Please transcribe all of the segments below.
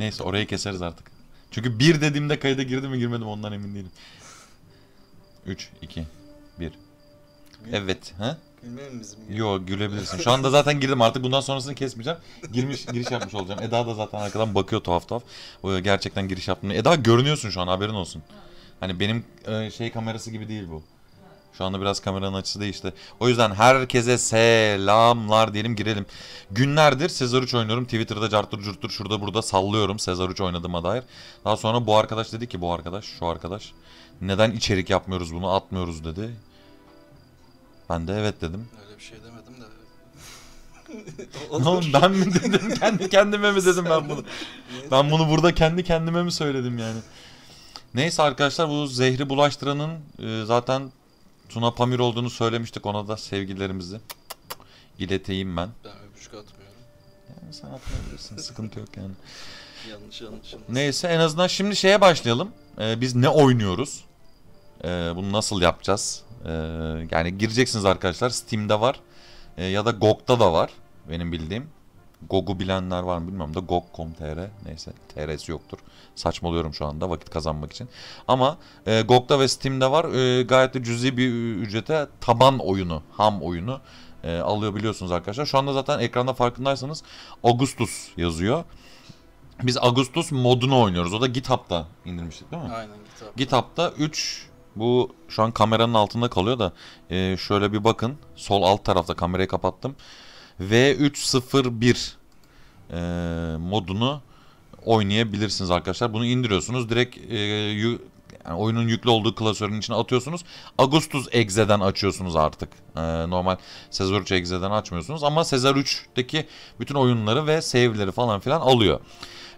Neyse orayı keseriz artık. Çünkü bir dediğimde kayda girdi mi girmedim ondan emin değilim. 3, 2, 1. Evet. Ha? Gülmeyelim bizim gibi. Yo gülebilirsin. Şu anda zaten girdim artık bundan sonrasını kesmeyeceğim. Girmiş, giriş yapmış olacağım. Eda da zaten arkadan bakıyor tuhaf tuhaf. O, Gerçekten giriş yaptım. Eda görünüyorsun şu an haberin olsun. Hani benim e, şey kamerası gibi değil bu. Şu anda biraz kameranın açısı değişti. O yüzden herkese selamlar diyelim girelim. Günlerdir Sezar 3 oynuyorum. Twitter'da cartır curtur şurada burada sallıyorum Sezar 3 oynadığıma dair. Daha sonra bu arkadaş dedi ki bu arkadaş şu arkadaş. Neden içerik yapmıyoruz bunu atmıyoruz dedi. Ben de evet dedim. Öyle bir şey demedim de. Ne Oğlum ben mi dedim kendi kendime mi dedim ben bunu? Ben bunu burada kendi kendime mi söyledim yani? Neyse arkadaşlar bu zehri bulaştıranın e, zaten Tuna Pamir olduğunu söylemiştik. Ona da sevgilerimizi ileteyim ben. Ben öpücük atmıyorum. Yani sen atmayabilirsin. Sıkıntı yok yani. Yanlış yanlış. Neyse en azından şimdi şeye başlayalım. Ee, biz ne oynuyoruz? Ee, bunu nasıl yapacağız? Ee, yani gireceksiniz arkadaşlar. Steam'de var. Ee, ya da GOG'da da var. Benim bildiğim. GOG'u bilenler var mı bilmiyorum da GOG.com.tr neyse TR'si yoktur. Saçmalıyorum şu anda vakit kazanmak için. Ama e, GOG'da ve Steam'de var. E, gayet de cüzi bir ücrete taban oyunu, ham oyunu e, alıyor biliyorsunuz arkadaşlar. Şu anda zaten ekranda farkındaysanız Augustus yazıyor. Biz Augustus modunu oynuyoruz. O da GitHub'da indirmiştik değil mi? Aynen GitHub'da. GitHub'da 3 bu şu an kameranın altında kalıyor da e, şöyle bir bakın. Sol alt tarafta kamerayı kapattım. V301 e, modunu oynayabilirsiniz arkadaşlar. Bunu indiriyorsunuz. Direkt e, yu, yani oyunun yüklü olduğu klasörün içine atıyorsunuz. Augustus Exe'den açıyorsunuz artık. E, normal Sezar 3 Exe'den açmıyorsunuz. Ama Sezar 3'teki bütün oyunları ve save'leri falan filan alıyor.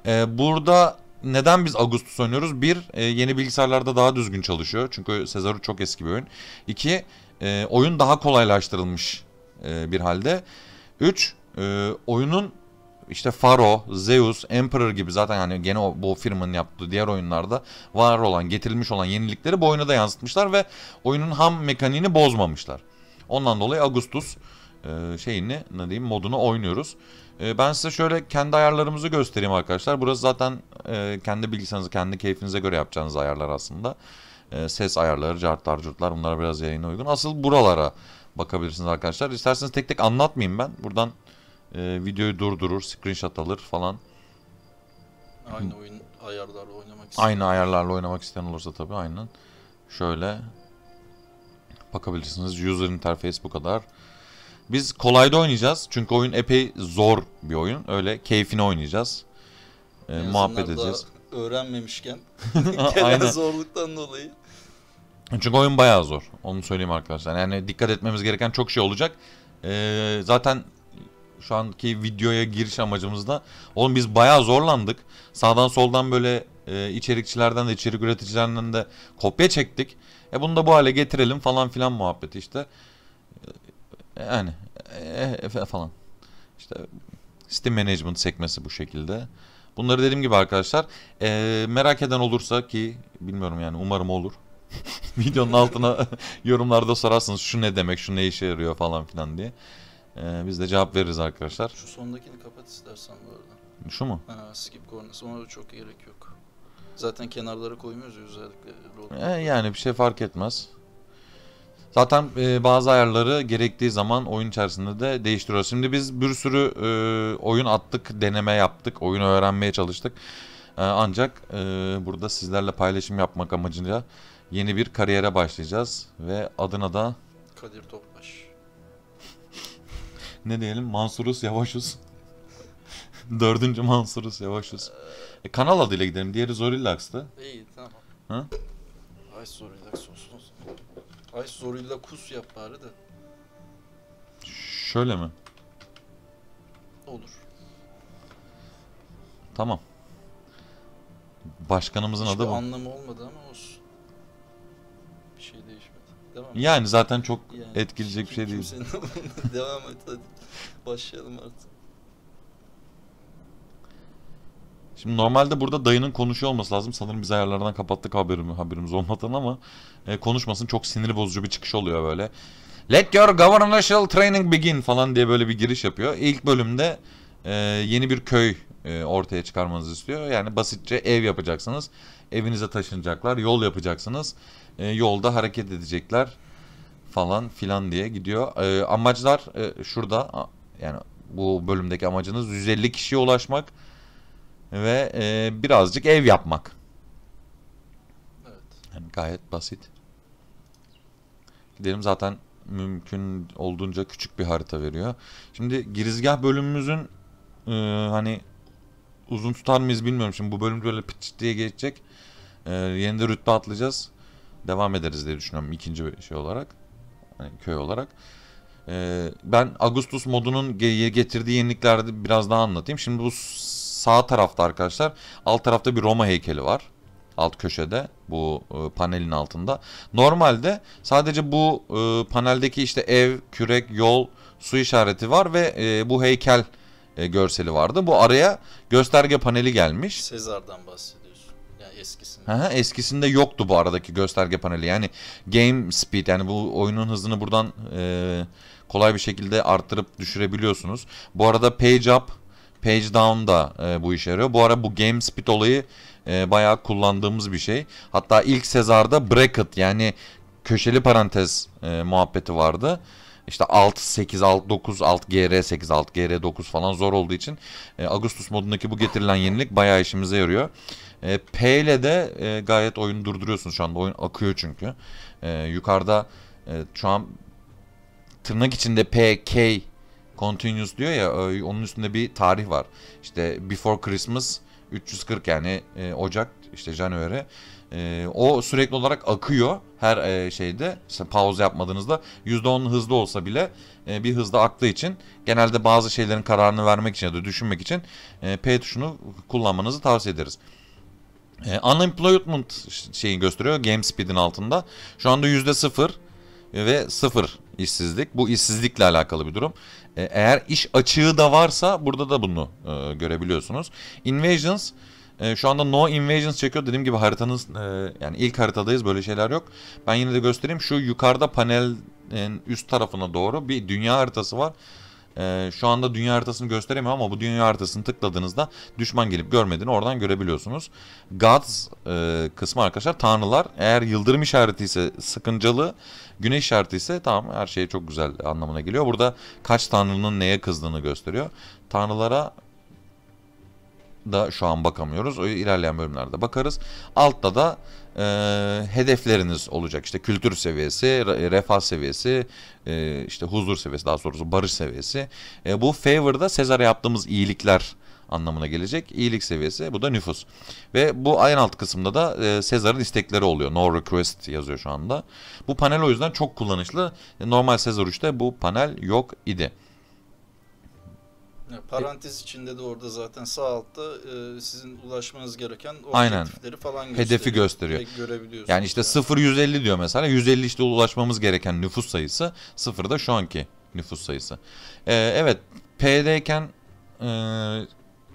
E, burada neden biz Ağustos oynuyoruz? Bir, e, yeni bilgisayarlarda daha düzgün çalışıyor. Çünkü Cesaro çok eski bir oyun. İki, e, oyun daha kolaylaştırılmış e, bir halde. 3. E, oyunun işte Faro, Zeus, Emperor gibi zaten hani gene o, bu firmanın yaptığı diğer oyunlarda var olan, getirilmiş olan yenilikleri bu oyuna da yansıtmışlar ve oyunun ham mekaniğini bozmamışlar. Ondan dolayı Augustus e, şeyini ne diyeyim modunu oynuyoruz. E, ben size şöyle kendi ayarlarımızı göstereyim arkadaşlar. Burası zaten e, kendi bilgisayarınızı, kendi keyfinize göre yapacağınız ayarlar aslında. E, ses ayarları, cartlar, curtlar bunlara biraz yayına uygun. Asıl buralara bakabilirsiniz arkadaşlar. İsterseniz tek tek anlatmayayım ben. Buradan e, videoyu durdurur, screenshot alır falan. Aynı oyun ayarlarla oynamak isteyen. Aynı ayarlarla oynamak isteyen olursa tabii aynen. Şöyle bakabilirsiniz. User interface bu kadar. Biz kolayda oynayacağız. Çünkü oyun epey zor bir oyun. Öyle keyfini oynayacağız. E, muhabbet edeceğiz. öğrenmemişken gelen zorluktan dolayı. Çünkü oyun bayağı zor. Onu söyleyeyim arkadaşlar. Yani dikkat etmemiz gereken çok şey olacak. Ee, zaten şu anki videoya giriş amacımızda. Oğlum biz bayağı zorlandık. Sağdan soldan böyle e, içerikçilerden de içerik üreticilerinden de kopya çektik. E bunu da bu hale getirelim falan filan muhabbeti işte. E, e yani e, e, e, falan. İşte Steam Management sekmesi bu şekilde. Bunları dediğim gibi arkadaşlar e, merak eden olursa ki bilmiyorum yani umarım olur. Videonun altına yorumlarda sorarsınız şu ne demek, şu ne işe yarıyor falan filan diye. Ee, biz de cevap veririz arkadaşlar. Şu sondakini kapat istersen bu arada. Şu mu? Ha, skip corners. Ona da çok gerek yok. Zaten kenarlara koymuyoruz özellikle. E yani bir şey fark etmez. Zaten e, bazı ayarları gerektiği zaman oyun içerisinde de değiştiriyoruz. Şimdi biz bir sürü e, oyun attık, deneme yaptık, oyunu öğrenmeye çalıştık. E, ancak e, burada sizlerle paylaşım yapmak amacıyla yeni bir kariyere başlayacağız ve adına da Kadir Topbaş. ne diyelim Mansurus Yavaşus. Dördüncü Mansurus Yavaşus. E, kanal adıyla gidelim. Diğeri Zorillax'tı. İyi tamam. Ha? Ay Zorillax olsun o zaman. Ay Zorilla kus yap bari de. Şöyle mi? Olur. Tamam. Başkanımızın Hiçbir adı bu. anlamı olmadı ama olsun şey değişmedi. Değil Yani zaten çok yani, etkileyecek bir şey değil. Devam et hadi. Başlayalım artık. Şimdi normalde burada dayının konuşuyor olması lazım. Sanırım biz ayarlardan kapattık haberimi, haberimiz olmadan ama e, konuşmasın çok sinir bozucu bir çıkış oluyor böyle. Let your governmental training begin falan diye böyle bir giriş yapıyor. İlk bölümde e, yeni bir köy e, ortaya çıkarmanızı istiyor. Yani basitçe ev yapacaksınız. Evinize taşınacaklar, yol yapacaksınız e, yolda hareket edecekler falan filan diye gidiyor. E, amaclar e, şurada yani bu bölümdeki amacınız 150 kişiye ulaşmak ve e, birazcık ev yapmak. Evet. Yani gayet basit. Gidelim zaten mümkün olduğunca küçük bir harita veriyor. Şimdi girizgah bölümümüzün e, hani uzun tutar mıyız bilmiyorum. Şimdi bu bölüm böyle pıçıt diye geçecek. E, yeni de rütbe atlayacağız devam ederiz diye düşünüyorum ikinci şey olarak. Hani köy olarak. Ee, ben Agustus modunun getirdiği yeniliklerde biraz daha anlatayım. Şimdi bu sağ tarafta arkadaşlar alt tarafta bir Roma heykeli var. Alt köşede bu e, panelin altında. Normalde sadece bu e, paneldeki işte ev, kürek, yol, su işareti var ve e, bu heykel e, görseli vardı. Bu araya gösterge paneli gelmiş. Sezar'dan bahsediyorsun. Yani eskisi. Aha, eskisinde yoktu bu aradaki gösterge paneli. Yani game speed yani bu oyunun hızını buradan e, kolay bir şekilde arttırıp düşürebiliyorsunuz. Bu arada page up, page down da e, bu işe yarıyor. Bu ara bu game speed olayı e, bayağı kullandığımız bir şey. Hatta ilk Sezar'da bracket yani köşeli parantez e, muhabbeti vardı. İşte alt, 8 alt, 9 alt GR 8 alt GR 9 falan zor olduğu için e, Agustus modundaki bu getirilen yenilik bayağı işimize yarıyor. E, P ile de e, gayet oyunu durduruyorsunuz şu anda. Oyun akıyor çünkü. E, yukarıda e, şu an tırnak içinde P, K continuous diyor ya e, onun üstünde bir tarih var. İşte before Christmas 340 yani e, Ocak işte January. E, o sürekli olarak akıyor her e, şeyde. İşte pause yapmadığınızda %10 hızlı olsa bile e, bir hızda aktığı için genelde bazı şeylerin kararını vermek için ya da düşünmek için e, P tuşunu kullanmanızı tavsiye ederiz. E, unemployment şeyi gösteriyor GameSpeed'in altında. Şu anda %0 ve 0 işsizlik. Bu işsizlikle alakalı bir durum. E, eğer iş açığı da varsa burada da bunu e, görebiliyorsunuz. Invasions e, şu anda no invasions çekiyor. Dediğim gibi haritanız e, yani ilk haritadayız böyle şeyler yok. Ben yine de göstereyim. Şu yukarıda panelin üst tarafına doğru bir dünya haritası var. Ee, şu anda dünya haritasını gösteremiyorum ama bu dünya haritasını tıkladığınızda düşman gelip görmediğini oradan görebiliyorsunuz. Gods e, kısmı arkadaşlar tanrılar. Eğer yıldırım işareti ise sıkıncalı, güneş işareti ise tamam her şey çok güzel anlamına geliyor. Burada kaç tanrının neye kızdığını gösteriyor. Tanrılara da şu an bakamıyoruz. O ilerleyen bölümlerde bakarız. Altta da e, hedefleriniz olacak. İşte kültür seviyesi, e, refah seviyesi, e, işte huzur seviyesi daha doğrusu barış seviyesi. E, bu favor'da Sezar'a yaptığımız iyilikler anlamına gelecek. İyilik seviyesi bu da nüfus. Ve bu en alt kısımda da e, Sezar'ın istekleri oluyor. No request yazıyor şu anda. Bu panel o yüzden çok kullanışlı. E, normal Sezar 3'te bu panel yok idi parantez içinde de orada zaten sağ altta e, sizin ulaşmanız gereken objektifleri falan gösteriyor. Hedefi gösteriyor. Görebiliyorsunuz yani işte yani. 0 150 diyor mesela. 150 işte ulaşmamız gereken nüfus sayısı. 0 da şu anki nüfus sayısı. Ee, evet P'deyken e,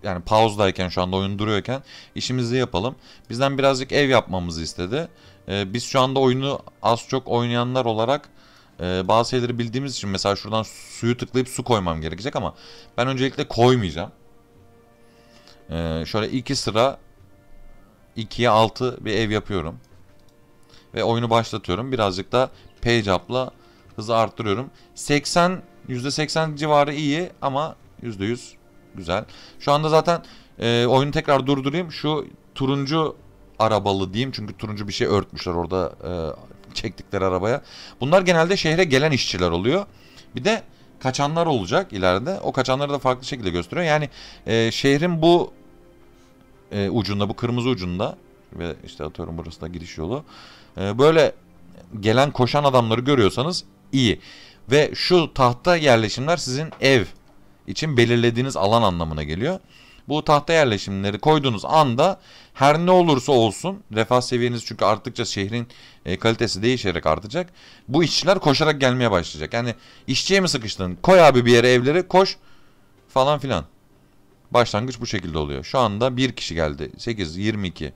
yani pause'dayken şu anda oyun duruyorken işimizi yapalım. Bizden birazcık ev yapmamızı istedi. Ee, biz şu anda oyunu az çok oynayanlar olarak e, bazı şeyleri bildiğimiz için mesela şuradan suyu tıklayıp su koymam gerekecek ama ben öncelikle koymayacağım. E, şöyle iki sıra ikiye altı bir ev yapıyorum. Ve oyunu başlatıyorum. Birazcık da page up'la hızı arttırıyorum. 80 %80 civarı iyi ama %100 güzel. Şu anda zaten e, oyunu tekrar durdurayım. Şu turuncu arabalı diyeyim çünkü turuncu bir şey örtmüşler orada e, çektikleri arabaya. Bunlar genelde şehre gelen işçiler oluyor. Bir de kaçanlar olacak ileride. O kaçanları da farklı şekilde gösteriyor. Yani e, şehrin bu e, ucunda, bu kırmızı ucunda ve işte atıyorum burası da giriş yolu. E, böyle gelen koşan adamları görüyorsanız iyi. Ve şu tahta yerleşimler sizin ev için belirlediğiniz alan anlamına geliyor. Bu tahta yerleşimleri koyduğunuz anda her ne olursa olsun refah seviyeniz çünkü arttıkça şehrin e, kalitesi değişerek artacak. Bu işçiler koşarak gelmeye başlayacak. Yani işçiye mi sıkıştın? Koy abi bir yere evleri koş falan filan. Başlangıç bu şekilde oluyor. Şu anda bir kişi geldi. 8, 22.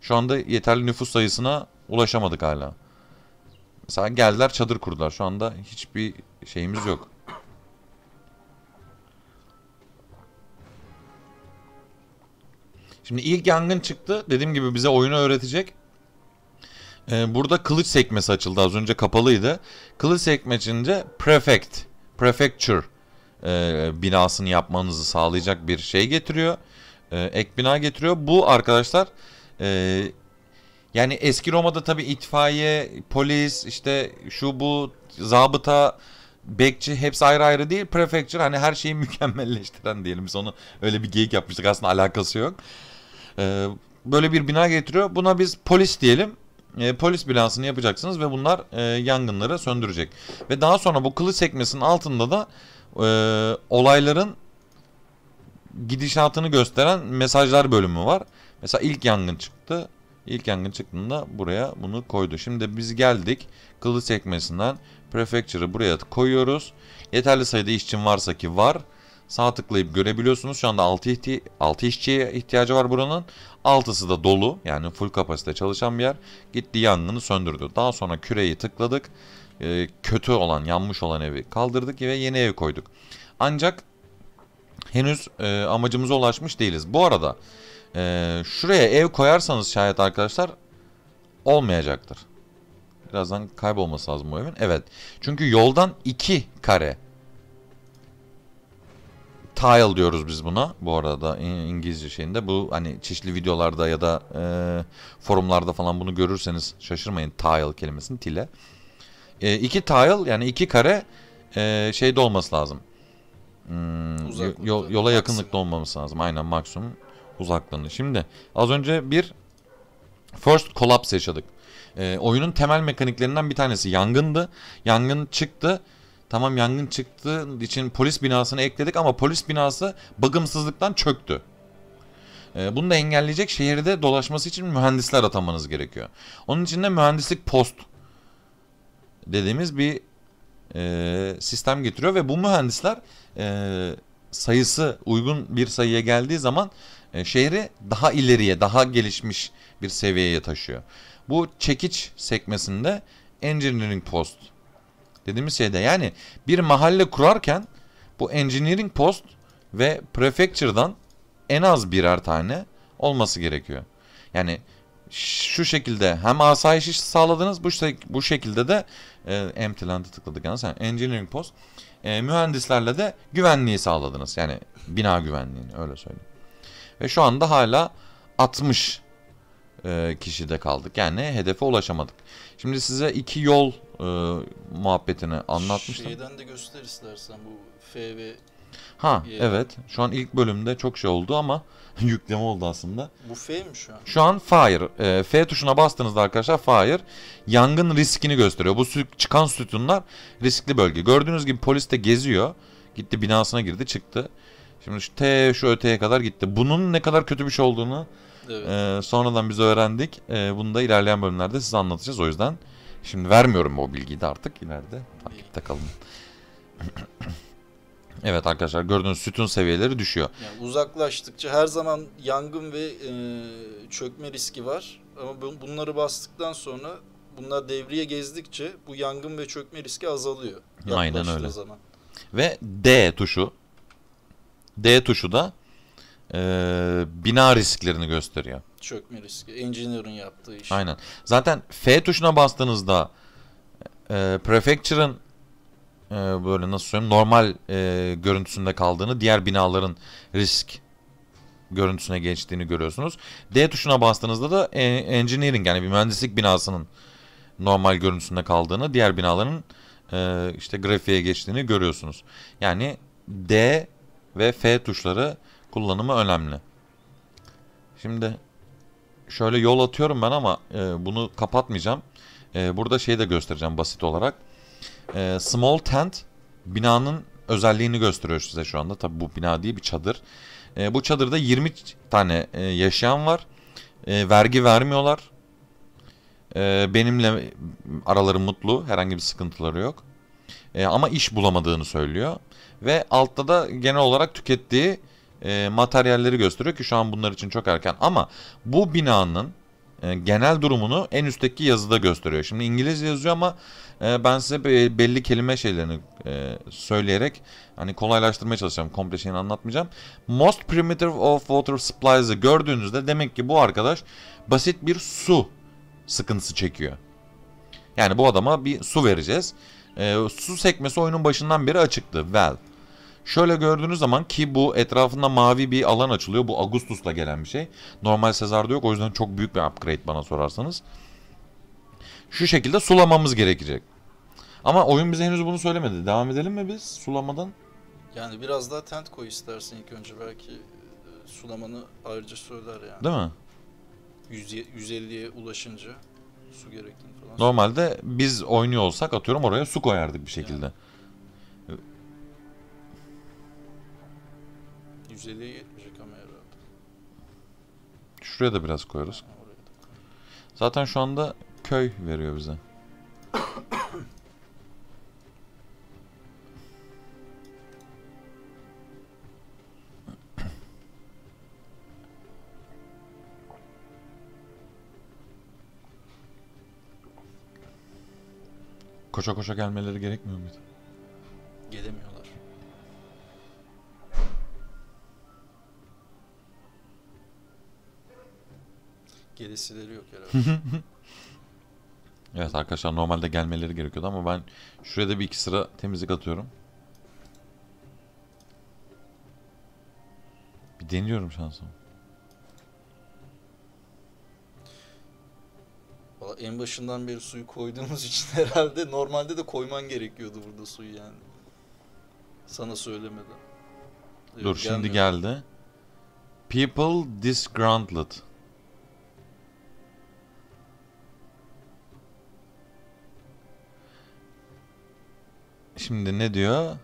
Şu anda yeterli nüfus sayısına ulaşamadık hala. Mesela geldiler çadır kurdular. Şu anda hiçbir şeyimiz yok. Şimdi ilk yangın çıktı. Dediğim gibi bize oyunu öğretecek. Ee, burada kılıç sekmesi açıldı. Az önce kapalıydı. Kılıç sekmeçince prefect, prefecture e, binasını yapmanızı sağlayacak bir şey getiriyor. E, ek bina getiriyor. Bu arkadaşlar e, yani eski Roma'da tabi itfaiye, polis, işte şu bu, zabıta, bekçi hepsi ayrı ayrı değil. Prefecture hani her şeyi mükemmelleştiren diyelim. Biz onu öyle bir geyik yapmıştık aslında alakası yok. E, böyle bir bina getiriyor. Buna biz polis diyelim. E, polis bilansını yapacaksınız ve bunlar e, yangınları söndürecek. Ve daha sonra bu kılıç sekmesinin altında da e, olayların gidişatını gösteren mesajlar bölümü var. Mesela ilk yangın çıktı. İlk yangın çıktığında buraya bunu koydu. Şimdi biz geldik kılıç sekmesinden Prefecture'ı buraya koyuyoruz. Yeterli sayıda işçin varsa ki var. Sağ tıklayıp görebiliyorsunuz. Şu anda 6, ihti 6 işçiye ihtiyacı var buranın. 6'sı da dolu. Yani full kapasite çalışan bir yer. Gitti yangını söndürdü. Daha sonra küreyi tıkladık. E, kötü olan, yanmış olan evi kaldırdık ve yeni ev koyduk. Ancak henüz e, amacımıza ulaşmış değiliz. Bu arada e, şuraya ev koyarsanız şayet arkadaşlar olmayacaktır. Birazdan kaybolması lazım bu evin. Evet. Çünkü yoldan 2 kare tile diyoruz biz buna bu arada İngilizce şeyinde. Bu hani çeşitli videolarda ya da e, forumlarda falan bunu görürseniz şaşırmayın tile kelimesini tile. E, iki tile yani iki kare e, şeyde olması lazım. Hmm, yol, yola yakınlıkta olmaması lazım. Aynen maksimum uzaklığını. Şimdi az önce bir first collapse yaşadık. E, oyunun temel mekaniklerinden bir tanesi yangındı. Yangın çıktı Tamam yangın çıktı için polis binasını ekledik ama polis binası bakımsızlıktan çöktü. Ee, bunu da engelleyecek şehirde dolaşması için mühendisler atamanız gerekiyor. Onun için de mühendislik post dediğimiz bir e, sistem getiriyor ve bu mühendisler e, sayısı uygun bir sayıya geldiği zaman e, şehri daha ileriye, daha gelişmiş bir seviyeye taşıyor. Bu çekiç sekmesinde engineering post dediğimiz şeyde. Yani bir mahalle kurarken bu engineering post ve prefecture'dan en az birer tane olması gerekiyor. Yani şu şekilde hem asayişi sağladınız bu bu şekilde de e, empty land'ı tıkladık yani sen engineering post e, mühendislerle de güvenliği sağladınız. Yani bina güvenliğini öyle söyleyeyim. Ve şu anda hala 60 e, kişide kaldık. Yani hedefe ulaşamadık. Şimdi size iki yol e, muhabbetini anlatmıştım. Şeyden de göster istersen bu FV. Ha y. evet şu an ilk bölümde çok şey oldu ama yükleme oldu aslında. Bu F mi şu an? Şu an fire. E, F tuşuna bastığınızda arkadaşlar fire yangın riskini gösteriyor. Bu çıkan sütunlar riskli bölge. Gördüğünüz gibi polis de geziyor. Gitti binasına girdi çıktı. Şimdi şu T şu öteye kadar gitti. Bunun ne kadar kötü bir şey olduğunu Evet. Ee, sonradan biz öğrendik. Ee, bunu da ilerleyen bölümlerde size anlatacağız. O yüzden şimdi vermiyorum o bilgiyi de artık ileride takipte kalın. evet arkadaşlar gördüğünüz sütun seviyeleri düşüyor. Yani uzaklaştıkça her zaman yangın ve e, çökme riski var. Ama bunları bastıktan sonra bunlar devriye gezdikçe bu yangın ve çökme riski azalıyor. Aynen öyle. Zaman. Ve D tuşu. D tuşu da e, bina risklerini gösteriyor. Çökme riski. Engineer'ın yaptığı iş. Aynen. Zaten F tuşuna bastığınızda e, Prefecture'ın e, böyle nasıl söyleyeyim normal e, görüntüsünde kaldığını diğer binaların risk görüntüsüne geçtiğini görüyorsunuz. D tuşuna bastığınızda da e, engineering yani bir mühendislik binasının normal görüntüsünde kaldığını diğer binaların e, işte grafiğe geçtiğini görüyorsunuz. Yani D ve F tuşları kullanımı önemli. Şimdi şöyle yol atıyorum ben ama e, bunu kapatmayacağım. E, burada şeyi de göstereceğim basit olarak. E, small tent binanın özelliğini gösteriyor size şu anda. Tabi bu bina değil bir çadır. E, bu çadırda 20 tane e, yaşayan var. E, vergi vermiyorlar. E, benimle araları mutlu. Herhangi bir sıkıntıları yok. E, ama iş bulamadığını söylüyor. Ve altta da genel olarak tükettiği e, materyalleri gösteriyor ki şu an bunlar için çok erken. Ama bu binanın e, genel durumunu en üstteki yazıda gösteriyor. Şimdi İngilizce yazıyor ama e, ben size belli kelime şeylerini e, söyleyerek hani kolaylaştırmaya çalışacağım. Komple şeyini anlatmayacağım. Most primitive of water supplies'ı gördüğünüzde demek ki bu arkadaş basit bir su sıkıntısı çekiyor. Yani bu adama bir su vereceğiz. E, su sekmesi oyunun başından beri açıktı. Well. Şöyle gördüğünüz zaman ki bu etrafında mavi bir alan açılıyor. Bu Augustus'la gelen bir şey. Normal Sezar'da yok. O yüzden çok büyük bir upgrade bana sorarsanız. Şu şekilde sulamamız gerekecek. Ama oyun bize henüz bunu söylemedi. Devam edelim mi biz sulamadan? Yani biraz daha tent koy istersin ilk önce belki e, sulamanı ayrıca söyler yani. Değil mi? 150'ye ulaşınca su gerektiğini falan. Normalde biz oynuyor olsak atıyorum oraya su koyardık bir şekilde. Yani. 150'ye 70'e kamera. Şuraya da biraz koyarız. Zaten şu anda köy veriyor bize. koşa koşa gelmeleri gerekmiyor muydu? vesileleri yok herhalde. evet arkadaşlar normalde gelmeleri gerekiyordu ama ben şuraya da bir iki sıra temizlik atıyorum. Bir deniyorum şansım. Valla en başından beri suyu koyduğumuz için herhalde normalde de koyman gerekiyordu burada suyu yani. Sana söylemedim. Dur Yok, şimdi geldi. People disgruntled. Şimdi ne diyor?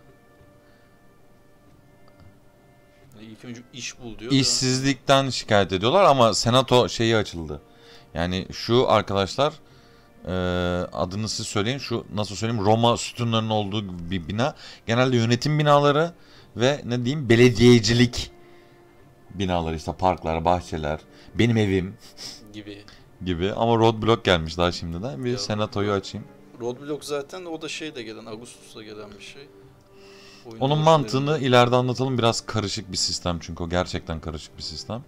İlk önce iş bul diyor. İşsizlikten da. şikayet ediyorlar ama senato şeyi açıldı. Yani şu arkadaşlar e, adını siz söyleyin şu nasıl söyleyeyim Roma sütunlarının olduğu bir bina. Genelde yönetim binaları ve ne diyeyim belediyecilik binaları işte parklar, bahçeler, benim evim gibi gibi ama roadblock gelmiş daha şimdiden. Bir ya. senatoyu açayım. Roadblock zaten o da şeyle gelen, Ağustos'ta gelen bir şey. Oyun Onun mantığını ileride anlatalım. Biraz karışık bir sistem çünkü o gerçekten karışık bir sistem.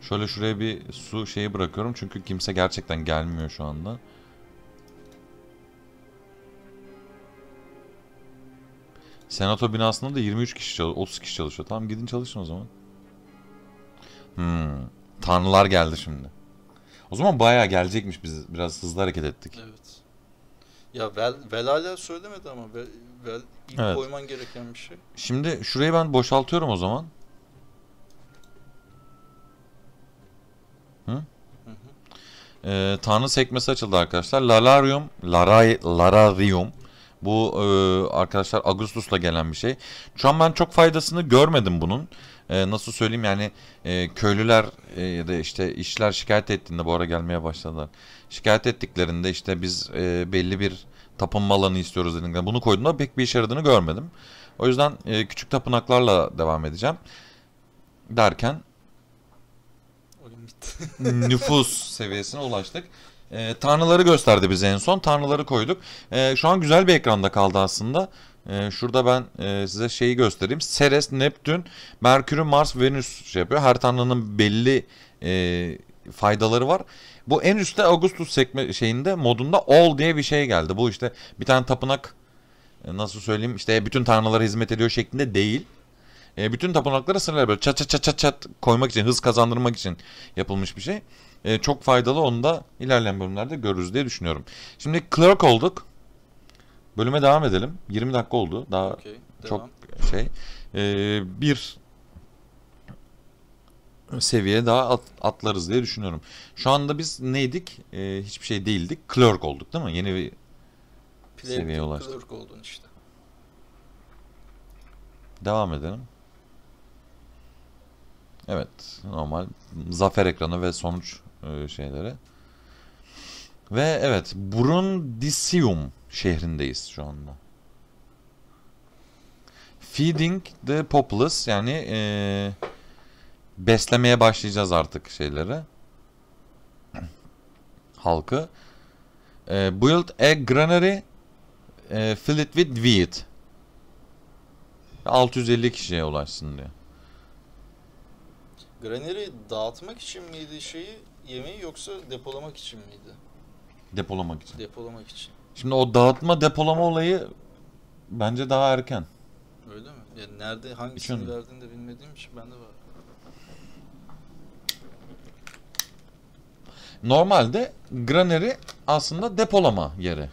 Şöyle şuraya bir su şeyi bırakıyorum çünkü kimse gerçekten gelmiyor şu anda. Senato binasında da 23 kişi çalışıyor, 30 kişi çalışıyor. Tamam gidin çalışın o zaman. Hmm. Tanrılar geldi şimdi. O zaman bayağı gelecekmiş biz biraz hızlı hareket ettik. Evet. Ya vel, velala söylemedi ama vel, vel, ilk evet. koyman gereken bir şey. Şimdi şurayı ben boşaltıyorum o zaman. Hı? Ee, Tanrı sekmesi açıldı arkadaşlar. Lalaryum, laray, lararium. Bu e, arkadaşlar Ağustos'la gelen bir şey. Şu an ben çok faydasını görmedim bunun e, nasıl söyleyeyim yani e, köylüler e, ya da işte işçiler şikayet ettiğinde bu ara gelmeye başladılar. Şikayet ettiklerinde işte biz e, belli bir tapınma alanı istiyoruz dediğinde bunu koyduğumda pek bir işe yaradığını görmedim. O yüzden e, küçük tapınaklarla devam edeceğim. Derken nüfus seviyesine ulaştık. E, tanrıları gösterdi bize en son. Tanrıları koyduk. E, şu an güzel bir ekranda kaldı aslında. Ee, şurada ben e, size şeyi göstereyim. Ceres, Neptün, Merkür, Mars, Venüs şey yapıyor. Her tanrının belli e, faydaları var. Bu en üstte Augustus sekme şeyinde modunda all diye bir şey geldi. Bu işte bir tane tapınak e, nasıl söyleyeyim işte bütün tanrılara hizmet ediyor şeklinde değil. bütün tapınaklara sınırlar böyle çat çat çat çat çat koymak için hız kazandırmak için yapılmış bir şey. çok faydalı onu da ilerleyen bölümlerde görürüz diye düşünüyorum. Şimdi clerk olduk. Bölüme devam edelim. 20 dakika oldu. Daha okay, çok devam. şey. Ee, bir seviye daha at, atlarız diye düşünüyorum. Şu anda biz neydik? Ee, hiçbir şey değildik. Clerk olduk değil mi? Yeni bir Play seviyeye ulaştık. Clerk oldun işte. Devam edelim. Evet. Normal zafer ekranı ve sonuç e, şeyleri. Ve evet. Brundisium şehrindeyiz şu anda. Feeding the populace yani ee, beslemeye başlayacağız artık şeyleri. Halkı. E, build a granary e, fill it with wheat. 650 kişiye ulaşsın diye. Granary dağıtmak için miydi şeyi yemeği yoksa depolamak için miydi? Depolamak için. Depolamak için. Şimdi o dağıtma depolama olayı bence daha erken. Öyle mi? Yani nerede hangisini Üçün. verdiğini de bilmediğim için bende var. Normalde graneri aslında depolama yeri.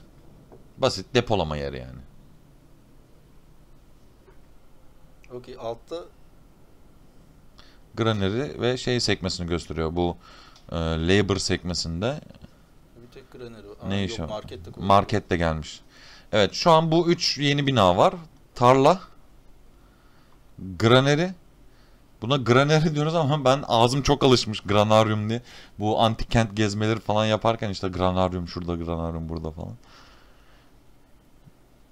Basit depolama yeri yani. Okey altta graneri ve şey sekmesini gösteriyor. Bu e, labor sekmesinde ne iş yok, markette, markette gelmiş. Evet şu an bu üç yeni bina var. Tarla. Graneri. Buna graneri diyoruz ama ben ağzım çok alışmış granaryum diye. Bu antik kent gezmeleri falan yaparken işte granaryum şurada granaryum burada falan.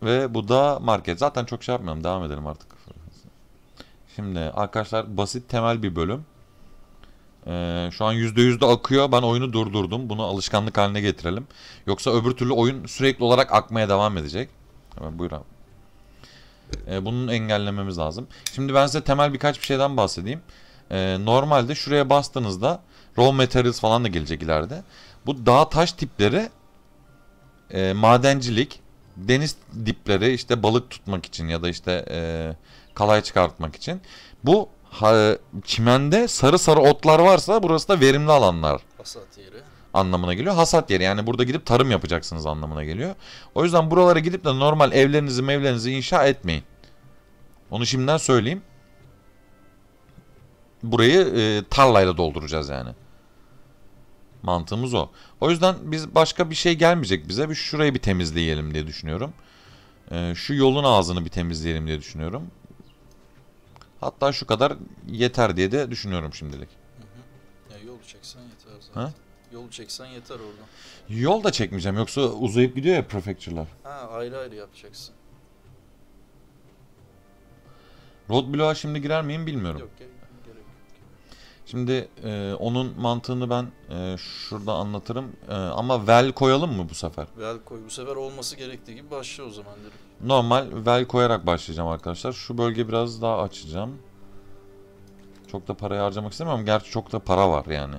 Ve bu da market. Zaten çok şey yapmıyorum. Devam edelim artık. Şimdi arkadaşlar basit temel bir bölüm. Ee, şu an %100'de akıyor. Ben oyunu durdurdum. Bunu alışkanlık haline getirelim. Yoksa öbür türlü oyun sürekli olarak akmaya devam edecek. Hemen buyur abi. Ee, bunu engellememiz lazım. Şimdi ben size temel birkaç bir şeyden bahsedeyim. Ee, normalde şuraya bastığınızda raw materials falan da gelecek ileride. Bu dağ taş tipleri e, madencilik, deniz dipleri işte balık tutmak için ya da işte e, kalay çıkartmak için. Bu ha, çimende sarı sarı otlar varsa burası da verimli alanlar. Hasat yeri. Anlamına geliyor. Hasat yeri yani burada gidip tarım yapacaksınız anlamına geliyor. O yüzden buralara gidip de normal evlerinizi mevlerinizi inşa etmeyin. Onu şimdiden söyleyeyim. Burayı e, tarlayla dolduracağız yani. Mantığımız o. O yüzden biz başka bir şey gelmeyecek bize. Bir şurayı bir temizleyelim diye düşünüyorum. E, şu yolun ağzını bir temizleyelim diye düşünüyorum. Hatta şu kadar yeter diye de düşünüyorum şimdilik. Ya yol çeksen yeter zaten. Ha? Yol çeksen yeter orada. Yol da çekmeyeceğim yoksa uzayıp gidiyor ya prefecture'lar. Ha ayrı ayrı yapacaksın. Roadblock'a şimdi girer miyim bilmiyorum. Yok Şimdi e, onun mantığını ben e, şurada anlatırım. E, ama vel koyalım mı bu sefer? Vel koy. Bu sefer olması gerektiği gibi başla o zaman derim. Normal vel koyarak başlayacağım arkadaşlar. Şu bölge biraz daha açacağım. Çok da parayı harcamak istemiyorum. Gerçi çok da para var yani.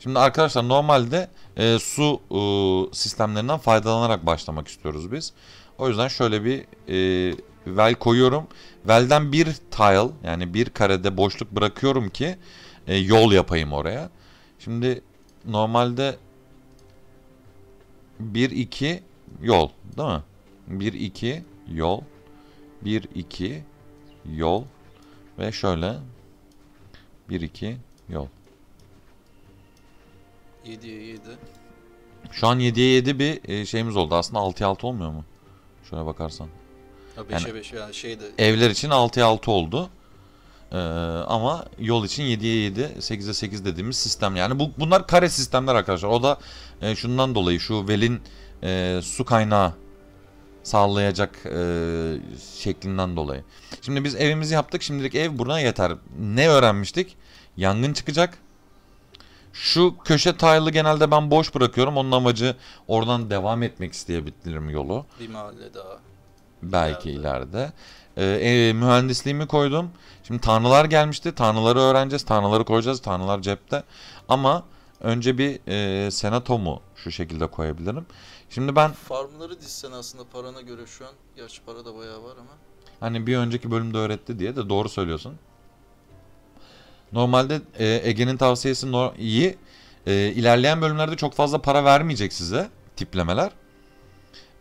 Şimdi arkadaşlar normalde e, su e, sistemlerinden faydalanarak başlamak istiyoruz biz. O yüzden şöyle bir e, vel koyuyorum. Velden bir tile yani bir karede boşluk bırakıyorum ki e, yol yapayım oraya. Şimdi normalde 1-2 yol değil mi? 1 2 yol 1 2 yol ve şöyle 1 2 yol. 7'ye 7. Şu an 7'ye 7 bir e, şeyimiz oldu. Aslında 6'ya 6 olmuyor mu? Şöyle bakarsan. 5'e yani 5 yani şeydi. Evler için 6'ya 6 oldu. Ee, ama yol için 7'ye 7, 8'e 8 dediğimiz sistem yani. Bu, bunlar kare sistemler arkadaşlar. O da e, şundan dolayı şu Vel'in e, su kaynağı sağlayacak e, şeklinden dolayı. Şimdi biz evimizi yaptık. Şimdilik ev buna yeter. Ne öğrenmiştik? Yangın çıkacak. Şu köşe tile'ı genelde ben boş bırakıyorum. Onun amacı oradan devam etmek isteyebilirim yolu. Bir mahalle daha. Belki ileride. ileride. Ee, e, mühendisliğimi koydum. Şimdi tanrılar gelmişti. Tanrıları öğreneceğiz. Tanrıları koyacağız. Tanrılar cepte. Ama önce bir e, senatomu şu şekilde koyabilirim. Şimdi ben... Farmları dizsen aslında parana göre şu an. yaş para da bayağı var ama. Hani bir önceki bölümde öğretti diye de doğru söylüyorsun. Normalde e, Ege'nin tavsiyesi no iyi. E, ilerleyen bölümlerde çok fazla para vermeyecek size tiplemeler.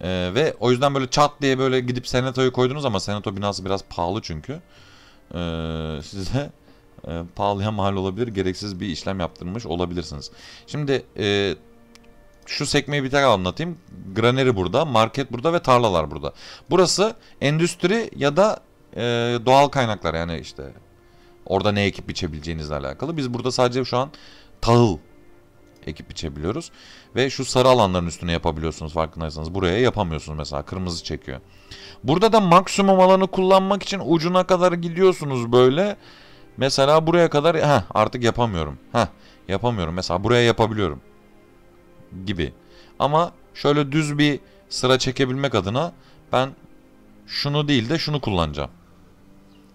E, ve o yüzden böyle çat diye böyle gidip senatoyu koydunuz ama senato binası biraz pahalı çünkü. E, size e, pahalıya mal olabilir. Gereksiz bir işlem yaptırmış olabilirsiniz. Şimdi e, şu sekmeyi bir daha anlatayım. Graneri burada, market burada ve tarlalar burada. Burası endüstri ya da e, doğal kaynaklar yani işte orada ne ekip biçebileceğinizle alakalı. Biz burada sadece şu an tahıl ekip biçebiliyoruz. Ve şu sarı alanların üstüne yapabiliyorsunuz farkındaysanız. Buraya yapamıyorsunuz mesela kırmızı çekiyor. Burada da maksimum alanı kullanmak için ucuna kadar gidiyorsunuz böyle. Mesela buraya kadar heh, artık yapamıyorum. Heh, yapamıyorum mesela buraya yapabiliyorum gibi. Ama şöyle düz bir sıra çekebilmek adına ben şunu değil de şunu kullanacağım.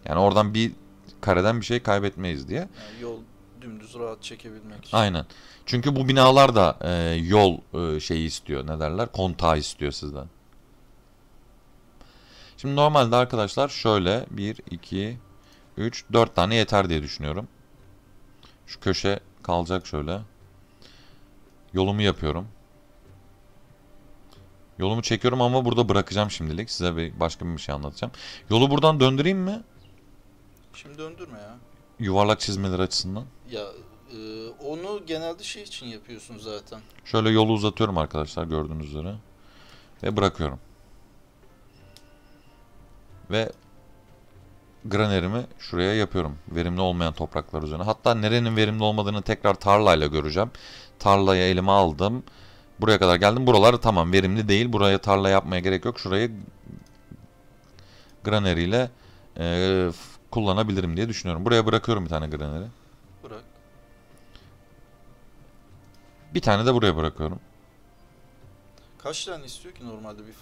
Yani oradan bir kareden bir şey kaybetmeyiz diye. Yani yol dümdüz rahat çekebilmek için. Aynen. Çünkü bu binalar da e, yol e, şeyi istiyor. Ne derler? Kontağı istiyor sizden. Şimdi normalde arkadaşlar şöyle 1, 2, 3, 4 tane yeter diye düşünüyorum. Şu köşe kalacak şöyle. Yolumu yapıyorum. Yolumu çekiyorum ama burada bırakacağım şimdilik. Size bir başka bir şey anlatacağım. Yolu buradan döndüreyim mi? Şimdi döndürme ya. Yuvarlak çizmeler açısından. Ya e, onu genelde şey için yapıyorsun zaten. Şöyle yolu uzatıyorum arkadaşlar gördüğünüz üzere. Ve bırakıyorum. Ve granerimi şuraya yapıyorum. Verimli olmayan topraklar üzerine. Hatta nerenin verimli olmadığını tekrar tarlayla göreceğim tarlaya elime aldım. Buraya kadar geldim. Buralar tamam verimli değil. Buraya tarla yapmaya gerek yok. Şurayı graneri ile e, kullanabilirim diye düşünüyorum. Buraya bırakıyorum bir tane graneri. Bırak. Bir tane de buraya bırakıyorum. Kaç tane istiyor ki normalde bir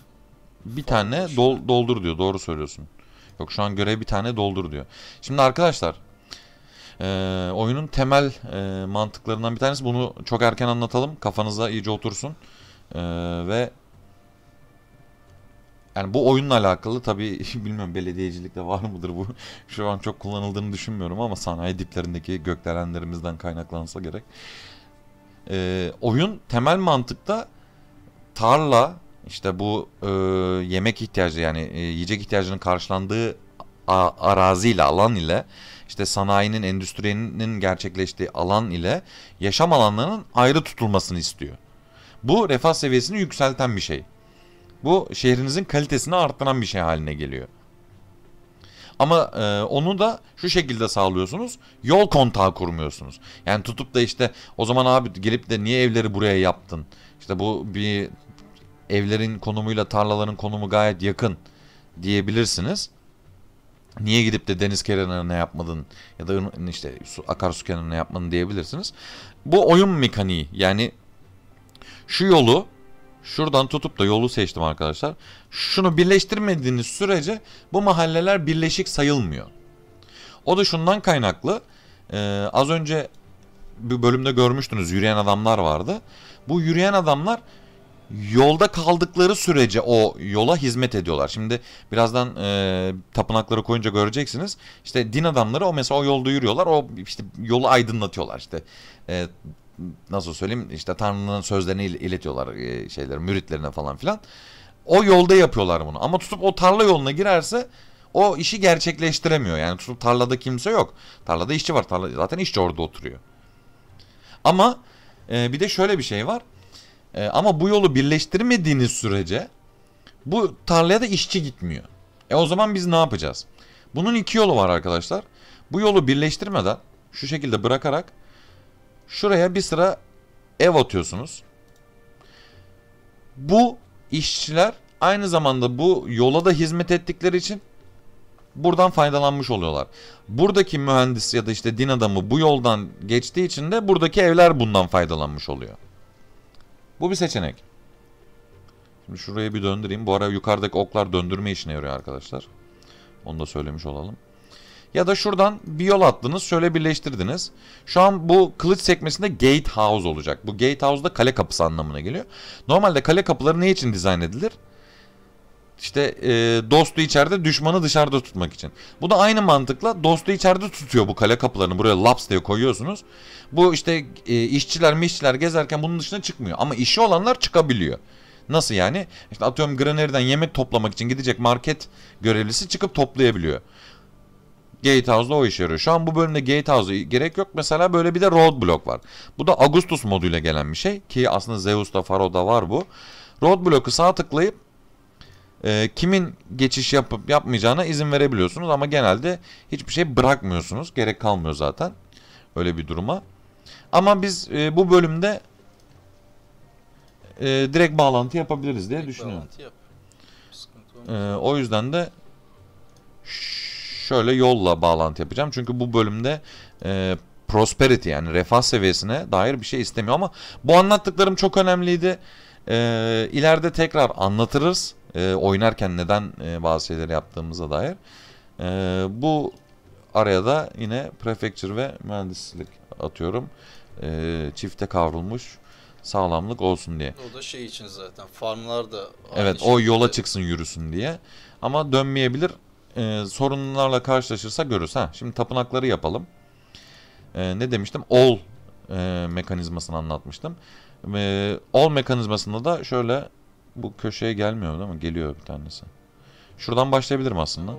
bir tane şey. dol, doldur diyor. Doğru söylüyorsun. Yok şu an görev bir tane doldur diyor. Şimdi arkadaşlar e, oyunun temel e, mantıklarından bir tanesi. Bunu çok erken anlatalım. Kafanıza iyice otursun. E, ve yani bu oyunla alakalı tabii bilmiyorum belediyecilikte var mıdır bu. Şu an çok kullanıldığını düşünmüyorum ama sanayi diplerindeki gökdelenlerimizden kaynaklansa gerek. E, oyun temel mantıkta tarla işte bu e, yemek ihtiyacı yani e, yiyecek ihtiyacının karşılandığı a, araziyle alan ile işte sanayinin, endüstrinin gerçekleştiği alan ile yaşam alanlarının ayrı tutulmasını istiyor. Bu refah seviyesini yükselten bir şey. Bu şehrinizin kalitesini arttıran bir şey haline geliyor. Ama e, onu da şu şekilde sağlıyorsunuz. Yol kontağı kurmuyorsunuz. Yani tutup da işte o zaman abi gelip de niye evleri buraya yaptın? İşte bu bir evlerin konumuyla tarlaların konumu gayet yakın diyebilirsiniz. Niye gidip de deniz kenarına yapmadın ya da işte su, akarsu kenarına yapmadın diyebilirsiniz. Bu oyun mekaniği yani şu yolu şuradan tutup da yolu seçtim arkadaşlar. Şunu birleştirmediğiniz sürece bu mahalleler birleşik sayılmıyor. O da şundan kaynaklı. Ee, az önce bir bölümde görmüştünüz yürüyen adamlar vardı. Bu yürüyen adamlar yolda kaldıkları sürece o yola hizmet ediyorlar. Şimdi birazdan e, tapınaklara koyunca göreceksiniz. İşte din adamları o mesela o yolda yürüyorlar. O işte yolu aydınlatıyorlar işte. E, nasıl söyleyeyim işte Tanrı'nın sözlerini iletiyorlar e, şeyler müritlerine falan filan. O yolda yapıyorlar bunu. Ama tutup o tarla yoluna girerse o işi gerçekleştiremiyor. Yani tutup tarlada kimse yok. Tarlada işçi var. Tarla, zaten işçi orada oturuyor. Ama e, bir de şöyle bir şey var e, ama bu yolu birleştirmediğiniz sürece bu tarlaya da işçi gitmiyor. E o zaman biz ne yapacağız? Bunun iki yolu var arkadaşlar. Bu yolu birleştirmeden şu şekilde bırakarak şuraya bir sıra ev atıyorsunuz. Bu işçiler aynı zamanda bu yola da hizmet ettikleri için buradan faydalanmış oluyorlar. Buradaki mühendis ya da işte din adamı bu yoldan geçtiği için de buradaki evler bundan faydalanmış oluyor. Bu bir seçenek. Şimdi şuraya bir döndüreyim. Bu ara yukarıdaki oklar döndürme işine yarıyor arkadaşlar. Onu da söylemiş olalım. Ya da şuradan bir yol attınız şöyle birleştirdiniz. Şu an bu kılıç sekmesinde gatehouse olacak. Bu gatehouse da kale kapısı anlamına geliyor. Normalde kale kapıları ne için dizayn edilir? İşte e, dostu içeride düşmanı dışarıda tutmak için. Bu da aynı mantıkla dostu içeride tutuyor bu kale kapılarını. Buraya laps diye koyuyorsunuz. Bu işte e, işçiler mişçiler gezerken bunun dışına çıkmıyor. Ama işi olanlar çıkabiliyor. Nasıl yani? İşte atıyorum graneriden yemek toplamak için gidecek market görevlisi çıkıp toplayabiliyor. Gatehouse'da o işe yarıyor. Şu an bu bölümde Gatehouse'a gerek yok. Mesela böyle bir de Roadblock var. Bu da Augustus moduyla gelen bir şey. Ki aslında Zeus'ta, Faro'da var bu. Roadblock'u sağ tıklayıp e, kimin geçiş yapıp yapmayacağına izin verebiliyorsunuz ama genelde hiçbir şey bırakmıyorsunuz. Gerek kalmıyor zaten öyle bir duruma. Ama biz e, bu bölümde e, direkt bağlantı yapabiliriz diye direkt düşünüyorum. Yap. E, o yüzden de şöyle yolla bağlantı yapacağım. Çünkü bu bölümde e, prosperity yani refah seviyesine dair bir şey istemiyor ama bu anlattıklarım çok önemliydi. E, ileride tekrar anlatırız e, oynarken neden e, bazı şeyleri yaptığımıza dair. E, bu araya da yine prefecture ve mühendislik atıyorum. E, çifte kavrulmuş sağlamlık olsun diye. O da şey için zaten farmlar da Evet o yola çıksın yürüsün diye. Ama dönmeyebilir. E, sorunlarla karşılaşırsa görürüz. Ha, şimdi tapınakları yapalım. E, ne demiştim? All e, mekanizmasını anlatmıştım. E, all mekanizmasında da şöyle bu köşeye gelmiyor değil mi? Geliyor bir tanesi. Şuradan başlayabilirim aslında.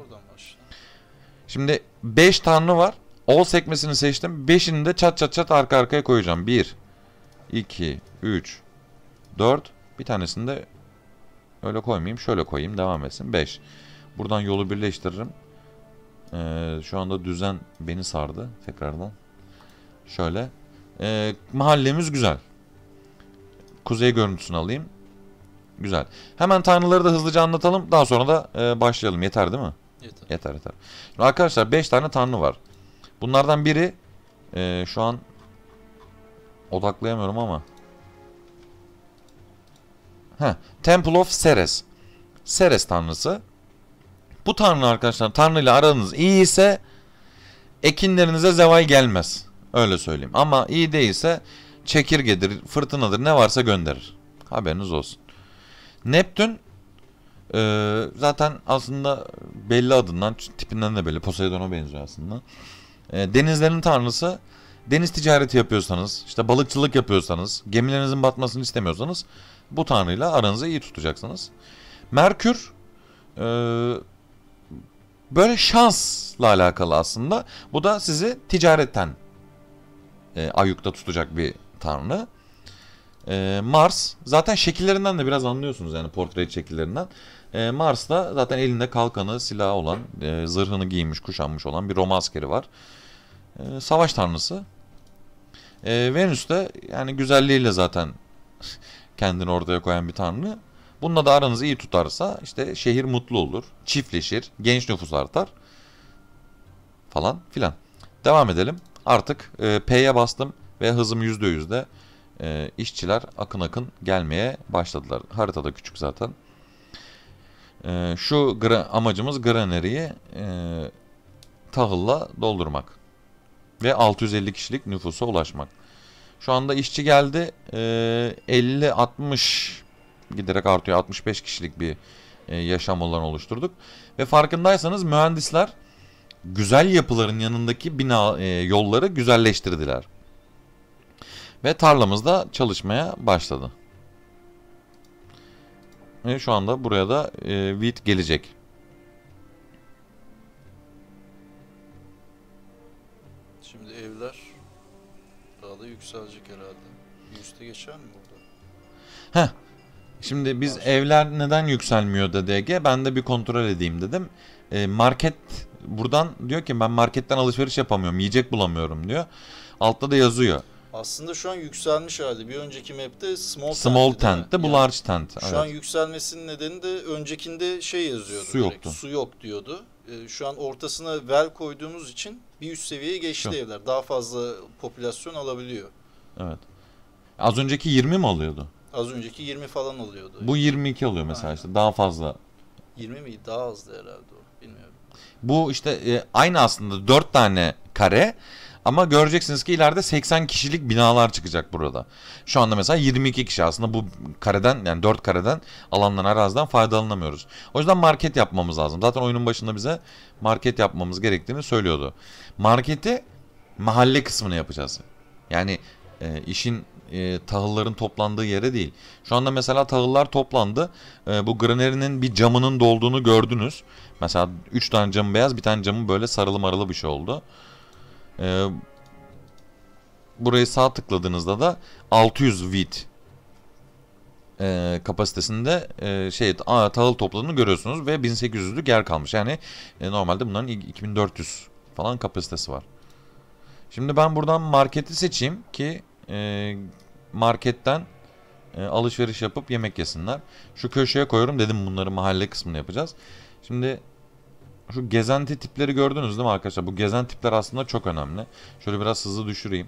Şimdi 5 tanrı var. All sekmesini seçtim. 5'ini de çat çat çat arka arkaya koyacağım. 1, 2, 3, 4. Bir tanesini de öyle koymayayım. Şöyle koyayım. Devam etsin. 5. Buradan yolu birleştiririm. Ee, şu anda düzen beni sardı tekrardan. Şöyle. Ee, mahallemiz güzel. Kuzey görüntüsünü alayım. Güzel. Hemen tanrıları da hızlıca anlatalım. Daha sonra da e, başlayalım. Yeter değil mi? Yeter. Yeter yeter. Şimdi arkadaşlar 5 tane tanrı var. Bunlardan biri e, şu an odaklayamıyorum ama. Heh, Temple of Ceres. Ceres tanrısı. Bu tanrı arkadaşlar tanrıyla aranız iyi ise ekinlerinize zeval gelmez. Öyle söyleyeyim. Ama iyi değilse çekirgedir, fırtınadır ne varsa gönderir. Haberiniz olsun. Neptün e, zaten aslında belli adından, tipinden de belli. Poseidon'a benziyor aslında. E, denizlerin tanrısı. Deniz ticareti yapıyorsanız, işte balıkçılık yapıyorsanız, gemilerinizin batmasını istemiyorsanız bu tanrıyla aranızı iyi tutacaksınız. Merkür e, böyle şansla alakalı aslında. Bu da sizi ticaretten e, ayukta tutacak bir tanrı. Ee, Mars zaten şekillerinden de biraz anlıyorsunuz yani portre şekillerinden. Ee, Mars'ta zaten elinde kalkanı, silahı olan, e, zırhını giymiş, kuşanmış olan bir Roma askeri var. Ee, savaş tanrısı. Ee, Venüs'te yani güzelliğiyle zaten kendini ortaya koyan bir tanrı. Bununla da aranızı iyi tutarsa işte şehir mutlu olur, çiftleşir, genç nüfus artar falan filan. Devam edelim. Artık e, P'ye bastım ve hızım %100'de e, işçiler akın akın gelmeye başladılar. Haritada küçük zaten. E, şu gra amacımız graneriyi e, tahılla doldurmak. Ve 650 kişilik nüfusa ulaşmak. Şu anda işçi geldi. E, 50-60 giderek artıyor. 65 kişilik bir e, yaşam alanı oluşturduk. Ve farkındaysanız mühendisler güzel yapıların yanındaki bina e, yolları güzelleştirdiler. Ve tarlamızda çalışmaya başladı. E, şu anda buraya da e, wheat gelecek. Şimdi evler daha da yükselecek herhalde. Yüzde geçer mi burada? Heh. Şimdi biz Başka. evler neden yükselmiyor DG? Ben de bir kontrol edeyim dedim. E, market buradan diyor ki ben marketten alışveriş yapamıyorum. Yiyecek bulamıyorum diyor. Altta da yazıyor. Aslında şu an yükselmiş halde. Bir önceki map'te small, small tent'ti, tent'ti bu large tent. Şu evet. an yükselmesinin nedeni de öncekinde şey yazıyordu. Su direkt, yoktu. Su yok diyordu. Ee, şu an ortasına vel koyduğumuz için bir üst seviyeye geçti şu. evler. Daha fazla popülasyon alabiliyor. Evet. Az önceki 20 mi alıyordu? Az önceki 20 falan alıyordu. Bu 22 alıyor mesela Aynen. işte daha fazla. 20 mi Daha azdı herhalde o. Bilmiyorum. Bu işte e, aynı aslında 4 tane kare. Ama göreceksiniz ki ileride 80 kişilik binalar çıkacak burada. Şu anda mesela 22 kişi aslında bu kareden yani 4 kareden alandan araziden faydalanamıyoruz. O yüzden market yapmamız lazım. Zaten oyunun başında bize market yapmamız gerektiğini söylüyordu. Marketi mahalle kısmını yapacağız. Yani e, işin e, tahılların toplandığı yere değil. Şu anda mesela tahıllar toplandı. E, bu granerinin bir camının dolduğunu gördünüz. Mesela 3 tane camı beyaz bir tane camı böyle sarılı marılı bir şey oldu. E, ee, buraya sağ tıkladığınızda da 600 vit e, kapasitesinde e, şey a, tahıl topladığını görüyorsunuz ve 1800'lük yer kalmış. Yani e, normalde bunların 2400 falan kapasitesi var. Şimdi ben buradan marketi seçeyim ki e, marketten e, alışveriş yapıp yemek yesinler. Şu köşeye koyuyorum dedim bunları mahalle kısmını yapacağız. Şimdi şu gezenti tipleri gördünüz değil mi arkadaşlar? Bu gezen tipler aslında çok önemli. Şöyle biraz hızlı düşüreyim.